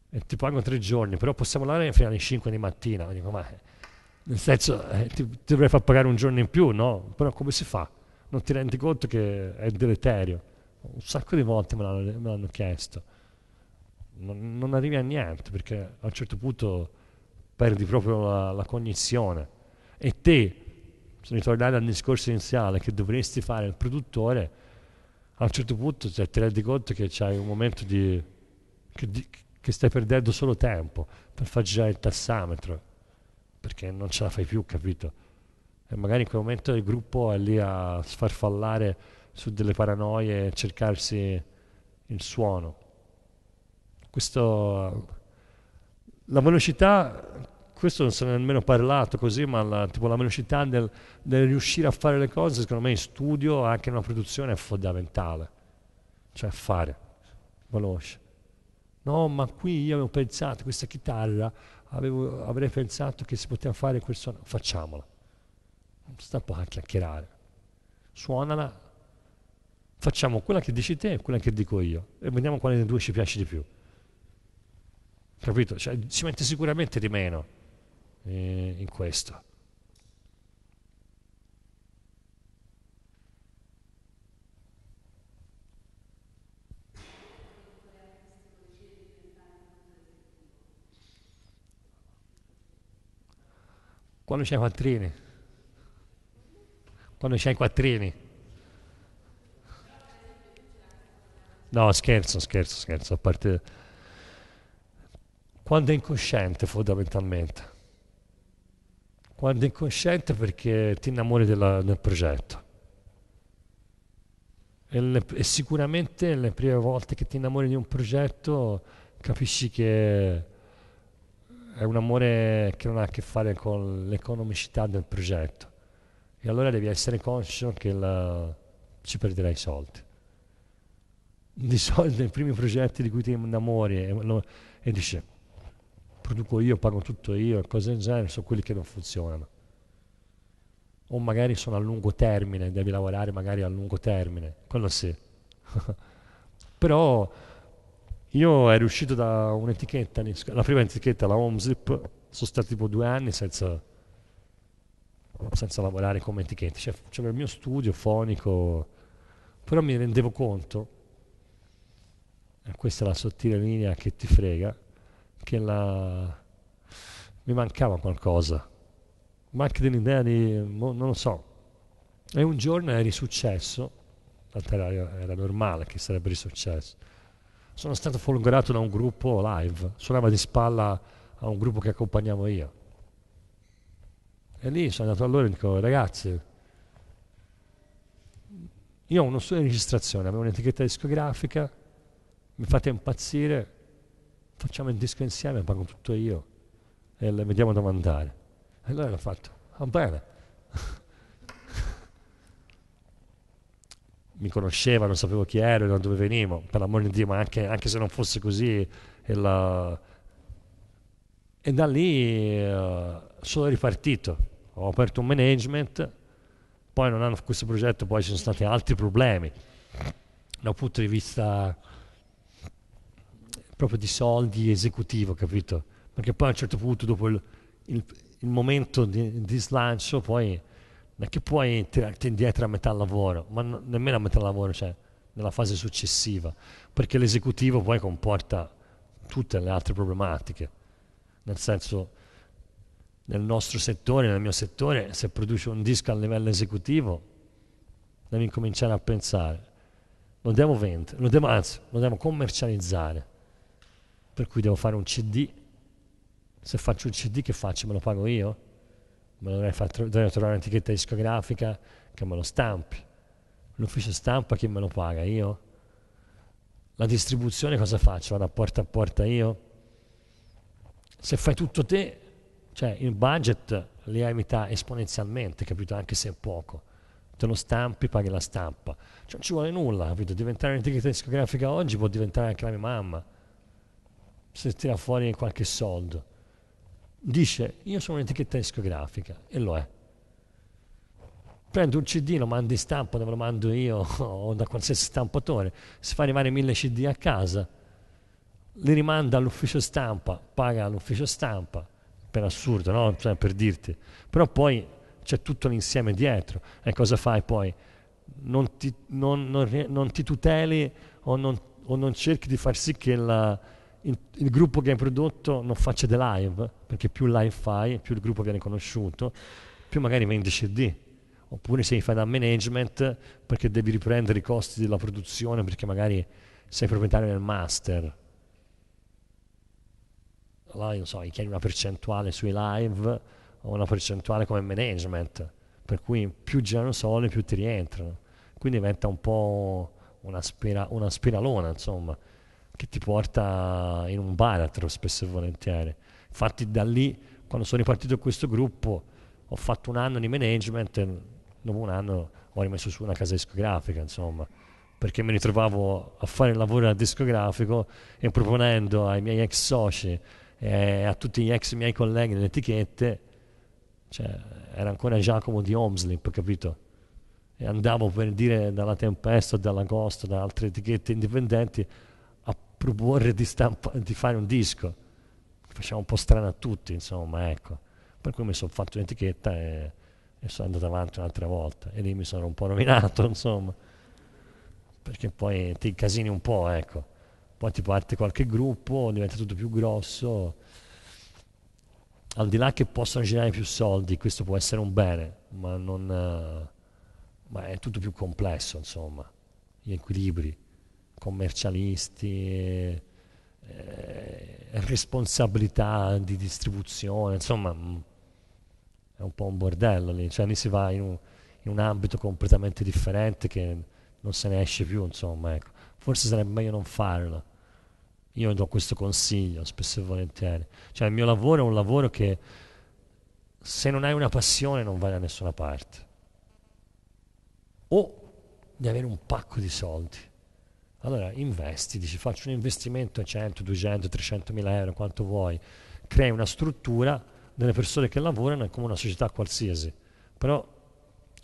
A: e ti pago tre giorni, però possiamo lavorare fino alle 5 di mattina, dico, ma nel senso eh, ti, ti, dovrei far pagare un giorno in più, no? Però come si fa? Non ti rendi conto che è deleterio? Un sacco di volte me l'hanno, me l'hanno chiesto non, non, arrivi a niente perché a un certo punto perdi proprio la, la cognizione e te, se ritornare al discorso iniziale che dovresti fare il produttore, a un certo punto cioè, ti rendi conto che c'hai un momento di, che, di, che stai perdendo solo tempo per far girare il tassametro perché non ce la fai più, capito? E magari in quel momento il gruppo è lì a sfarfallare su delle paranoie e cercarsi il suono questo, la velocità, questo non se ne è nemmeno parlato così, ma la, tipo la velocità nel, del, riuscire a fare le cose, secondo me in studio, anche in una produzione, è fondamentale. Cioè fare, veloce. No, ma qui io avevo pensato, questa chitarra, avevo, avrei pensato che si poteva fare quel suono. Facciamola. Sta un po' a chiacchierare. Suonala. Facciamo quella che dici te e quella che dico io. E vediamo quale dei due ci piace di più capito? Cioè, si mette sicuramente di meno eh, in questo. Quando c'è i quattrini? Quando c'è i quattrini? No, scherzo, scherzo, scherzo, a parte quando è incosciente fondamentalmente. Quando è incosciente perché ti innamori della, del progetto. E, le, e, sicuramente le prime volte che ti innamori di un progetto capisci che è un amore che non ha a che fare con l'economicità del progetto. E allora devi essere conscio che la, ci perderai i soldi. Di solito i primi progetti di cui ti innamori e, e dici produco io, pago tutto io, cose del genere, sono quelli che non funzionano. O magari sono a lungo termine, devi lavorare magari a lungo termine, quello sì. Però io ero uscito da un'etichetta, la prima etichetta, la HomeZip, sono stato tipo due anni senza, senza lavorare come etichetta. Cioè, c'era il mio studio fonico, però mi rendevo conto, e questa è la sottile linea che ti frega, che la... mi mancava qualcosa, ma anche dell'idea di, non lo so. E un giorno è risuccesso, era, era normale che sarebbe risuccesso. Sono stato folgorato da un gruppo live, suonava di spalla a un gruppo che accompagnavo io. E lì sono andato a loro e dico, ragazzi, io ho uno studio di registrazione, avevo un'etichetta discografica, mi fate impazzire, facciamo il disco insieme, pago tutto io e le vediamo da mandare. E allora hanno fatto, va ah, bene. Mi conoscevano, sapevo chi ero, e da dove venivo, per l'amor di Dio, ma anche, anche se non fosse così. E, la... e da lì uh, sono ripartito, ho aperto un management, poi non hanno questo progetto, poi ci sono stati altri problemi dal punto di vista proprio di soldi esecutivo, capito? Perché poi a un certo punto, dopo il, il, il momento di, di, slancio, poi non è che puoi tirarti indietro a metà lavoro, ma no, nemmeno a metà lavoro, cioè nella fase successiva, perché l'esecutivo poi comporta tutte le altre problematiche. Nel senso, nel nostro settore, nel mio settore, se produce un disco a livello esecutivo, devi cominciare a pensare, lo devo vendere, lo devo, anzi, lo devo commercializzare per cui devo fare un CD. Se faccio un CD che faccio? Me lo pago io? Me dovrei, far, dovrei trovare un'etichetta discografica che me lo stampi. L'ufficio stampa chi me lo paga? Io? La distribuzione cosa faccio? Vado a porta a porta io? Se fai tutto te, cioè il budget li hai metà esponenzialmente, capito? Anche se è poco. Te lo stampi, paghi la stampa. Cioè, non ci vuole nulla, capito? Diventare un'etichetta discografica oggi può diventare anche la mia mamma se tira fuori qualche soldo. Dice, io sono un'etichetta discografica, e lo è. Prendo un CD, lo mando in stampa, dove lo mando io o da qualsiasi stampatore, si fa arrivare mille CD a casa, li rimanda all'ufficio stampa, paga all'ufficio stampa, per assurdo, no? cioè, per dirti. Però poi c'è tutto l'insieme dietro. E cosa fai poi? Non ti, non, non, non ti tuteli o, o non cerchi di far sì che la il, il, gruppo che hai prodotto non faccia dei live, perché più live fai, più il gruppo viene conosciuto, più magari vendi CD. Oppure se fai da management perché devi riprendere i costi della produzione perché magari sei proprietario del master. Allora, non so, chiedi una percentuale sui live o una percentuale come management, per cui più girano soldi più ti rientrano. Quindi diventa un po' una, spira, una spiralona, insomma che ti porta in un baratro spesso e volentieri. Infatti da lì, quando sono ripartito in questo gruppo, ho fatto un anno di management e dopo un anno ho rimesso su una casa discografica, insomma, perché mi ritrovavo a fare il lavoro da discografico e proponendo ai miei ex soci e a tutti gli ex miei colleghi delle etichette, cioè, era ancora Giacomo di Homeslip, capito? E andavo per dire dalla Tempesta, dalla dall'Agosto, da altre etichette indipendenti proporre di, stampa, di fare un disco. Facciamo un po' strano a tutti, insomma, ecco. Per cui mi sono fatto un'etichetta e, e sono andato avanti un'altra volta. E lì mi sono un po' rovinato, insomma. Perché poi ti incasini un po', ecco. Poi ti parte qualche gruppo, diventa tutto più grosso. Al di là che possono generare più soldi, questo può essere un bene, ma non... Uh, ma è tutto più complesso, insomma, gli equilibri commercialisti, eh, responsabilità di distribuzione, insomma mm, è un po' un bordello lì, cioè lì si va in un, in un ambito completamente differente che non se ne esce più, insomma, ecco. forse sarebbe meglio non farlo. Io do questo consiglio spesso e volentieri. Cioè il mio lavoro è un lavoro che se non hai una passione non vai da nessuna parte. O di avere un pacco di soldi allora investi, dici faccio un investimento a 100, 200, 300 mila euro, quanto vuoi, crei una struttura delle persone che lavorano è come una società qualsiasi, però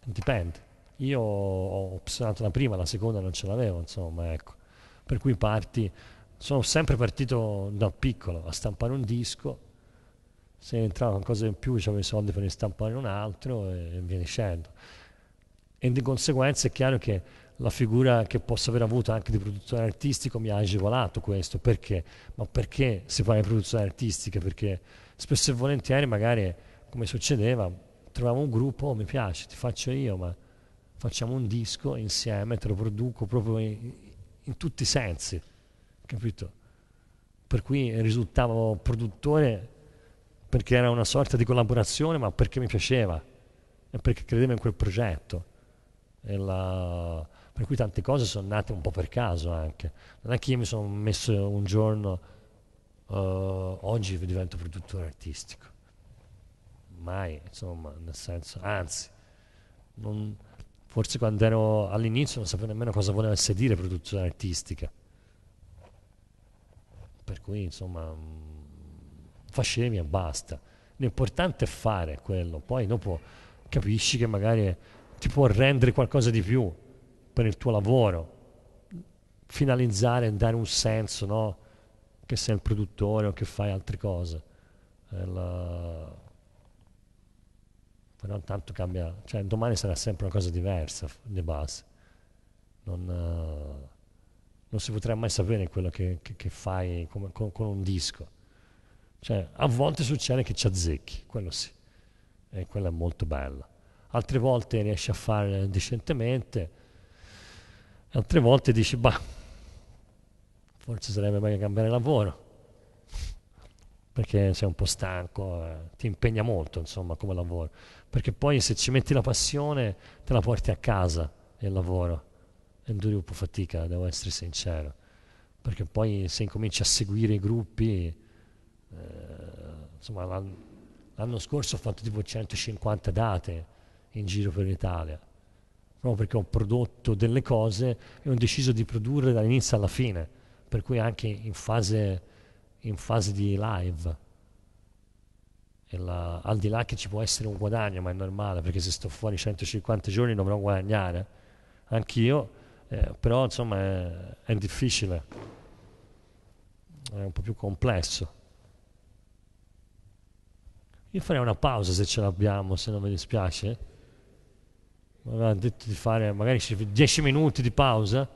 A: dipende. Io ho opzionato la prima, la seconda non ce l'avevo, insomma, ecco. Per cui parti, sono sempre partito da piccolo a stampare un disco, se entrava qualcosa in più avevo i soldi per ne stampare un altro e, e viene scendo. E di conseguenza è chiaro che la figura che posso aver avuto anche di produttore artistico mi ha agevolato questo, perché? Ma perché si parla di produzione artistica? Perché spesso e volentieri magari, come succedeva, trovavo un gruppo, oh, mi piace, ti faccio io, ma facciamo un disco insieme, te lo produco proprio in, in tutti i sensi, capito? Per cui risultavo produttore perché era una sorta di collaborazione, ma perché mi piaceva e perché credevo in quel progetto. E la, per cui tante cose sono nate un po' per caso anche. Non è che io mi sono messo un giorno, uh, oggi divento produttore artistico. Mai, insomma, nel senso, anzi, non, forse quando ero all'inizio non sapevo nemmeno cosa volesse dire produzione artistica. Per cui, insomma, mh, fa scimmia e basta. L'importante è fare quello, poi dopo capisci che magari ti può rendere qualcosa di più, per il tuo lavoro, finalizzare, dare un senso, no? che sei il produttore o che fai altre cose. Eh, la... Però tanto cambia, cioè domani sarà sempre una cosa diversa di base. Non, uh, non si potrà mai sapere quello che, che, che fai come, con, con, un disco. Cioè, a volte succede che ci azzecchi, quello sì, e quello è molto bello. Altre volte riesci a fare decentemente, Altre volte dici, bah, forse sarebbe meglio cambiare lavoro, perché sei un po' stanco, eh, ti impegna molto, insomma, come lavoro. Perché poi se ci metti la passione, te la porti a casa, il lavoro. E duri un po' fatica, devo essere sincero. Perché poi se incominci a seguire i gruppi, eh, insomma, l'anno, l'anno scorso ho fatto tipo 150 date in giro per l'Italia proprio perché ho prodotto delle cose e ho deciso di produrre dall'inizio alla fine, per cui anche in fase, in fase di live. La, al di là che ci può essere un guadagno, ma è normale, perché se sto fuori 150 giorni dovrò guadagnare, anch'io, eh, però insomma è, è difficile, è un po' più complesso. Io farei una pausa se ce l'abbiamo, se non mi dispiace. Mi aveva detto di fare magari 10 minuti di pausa.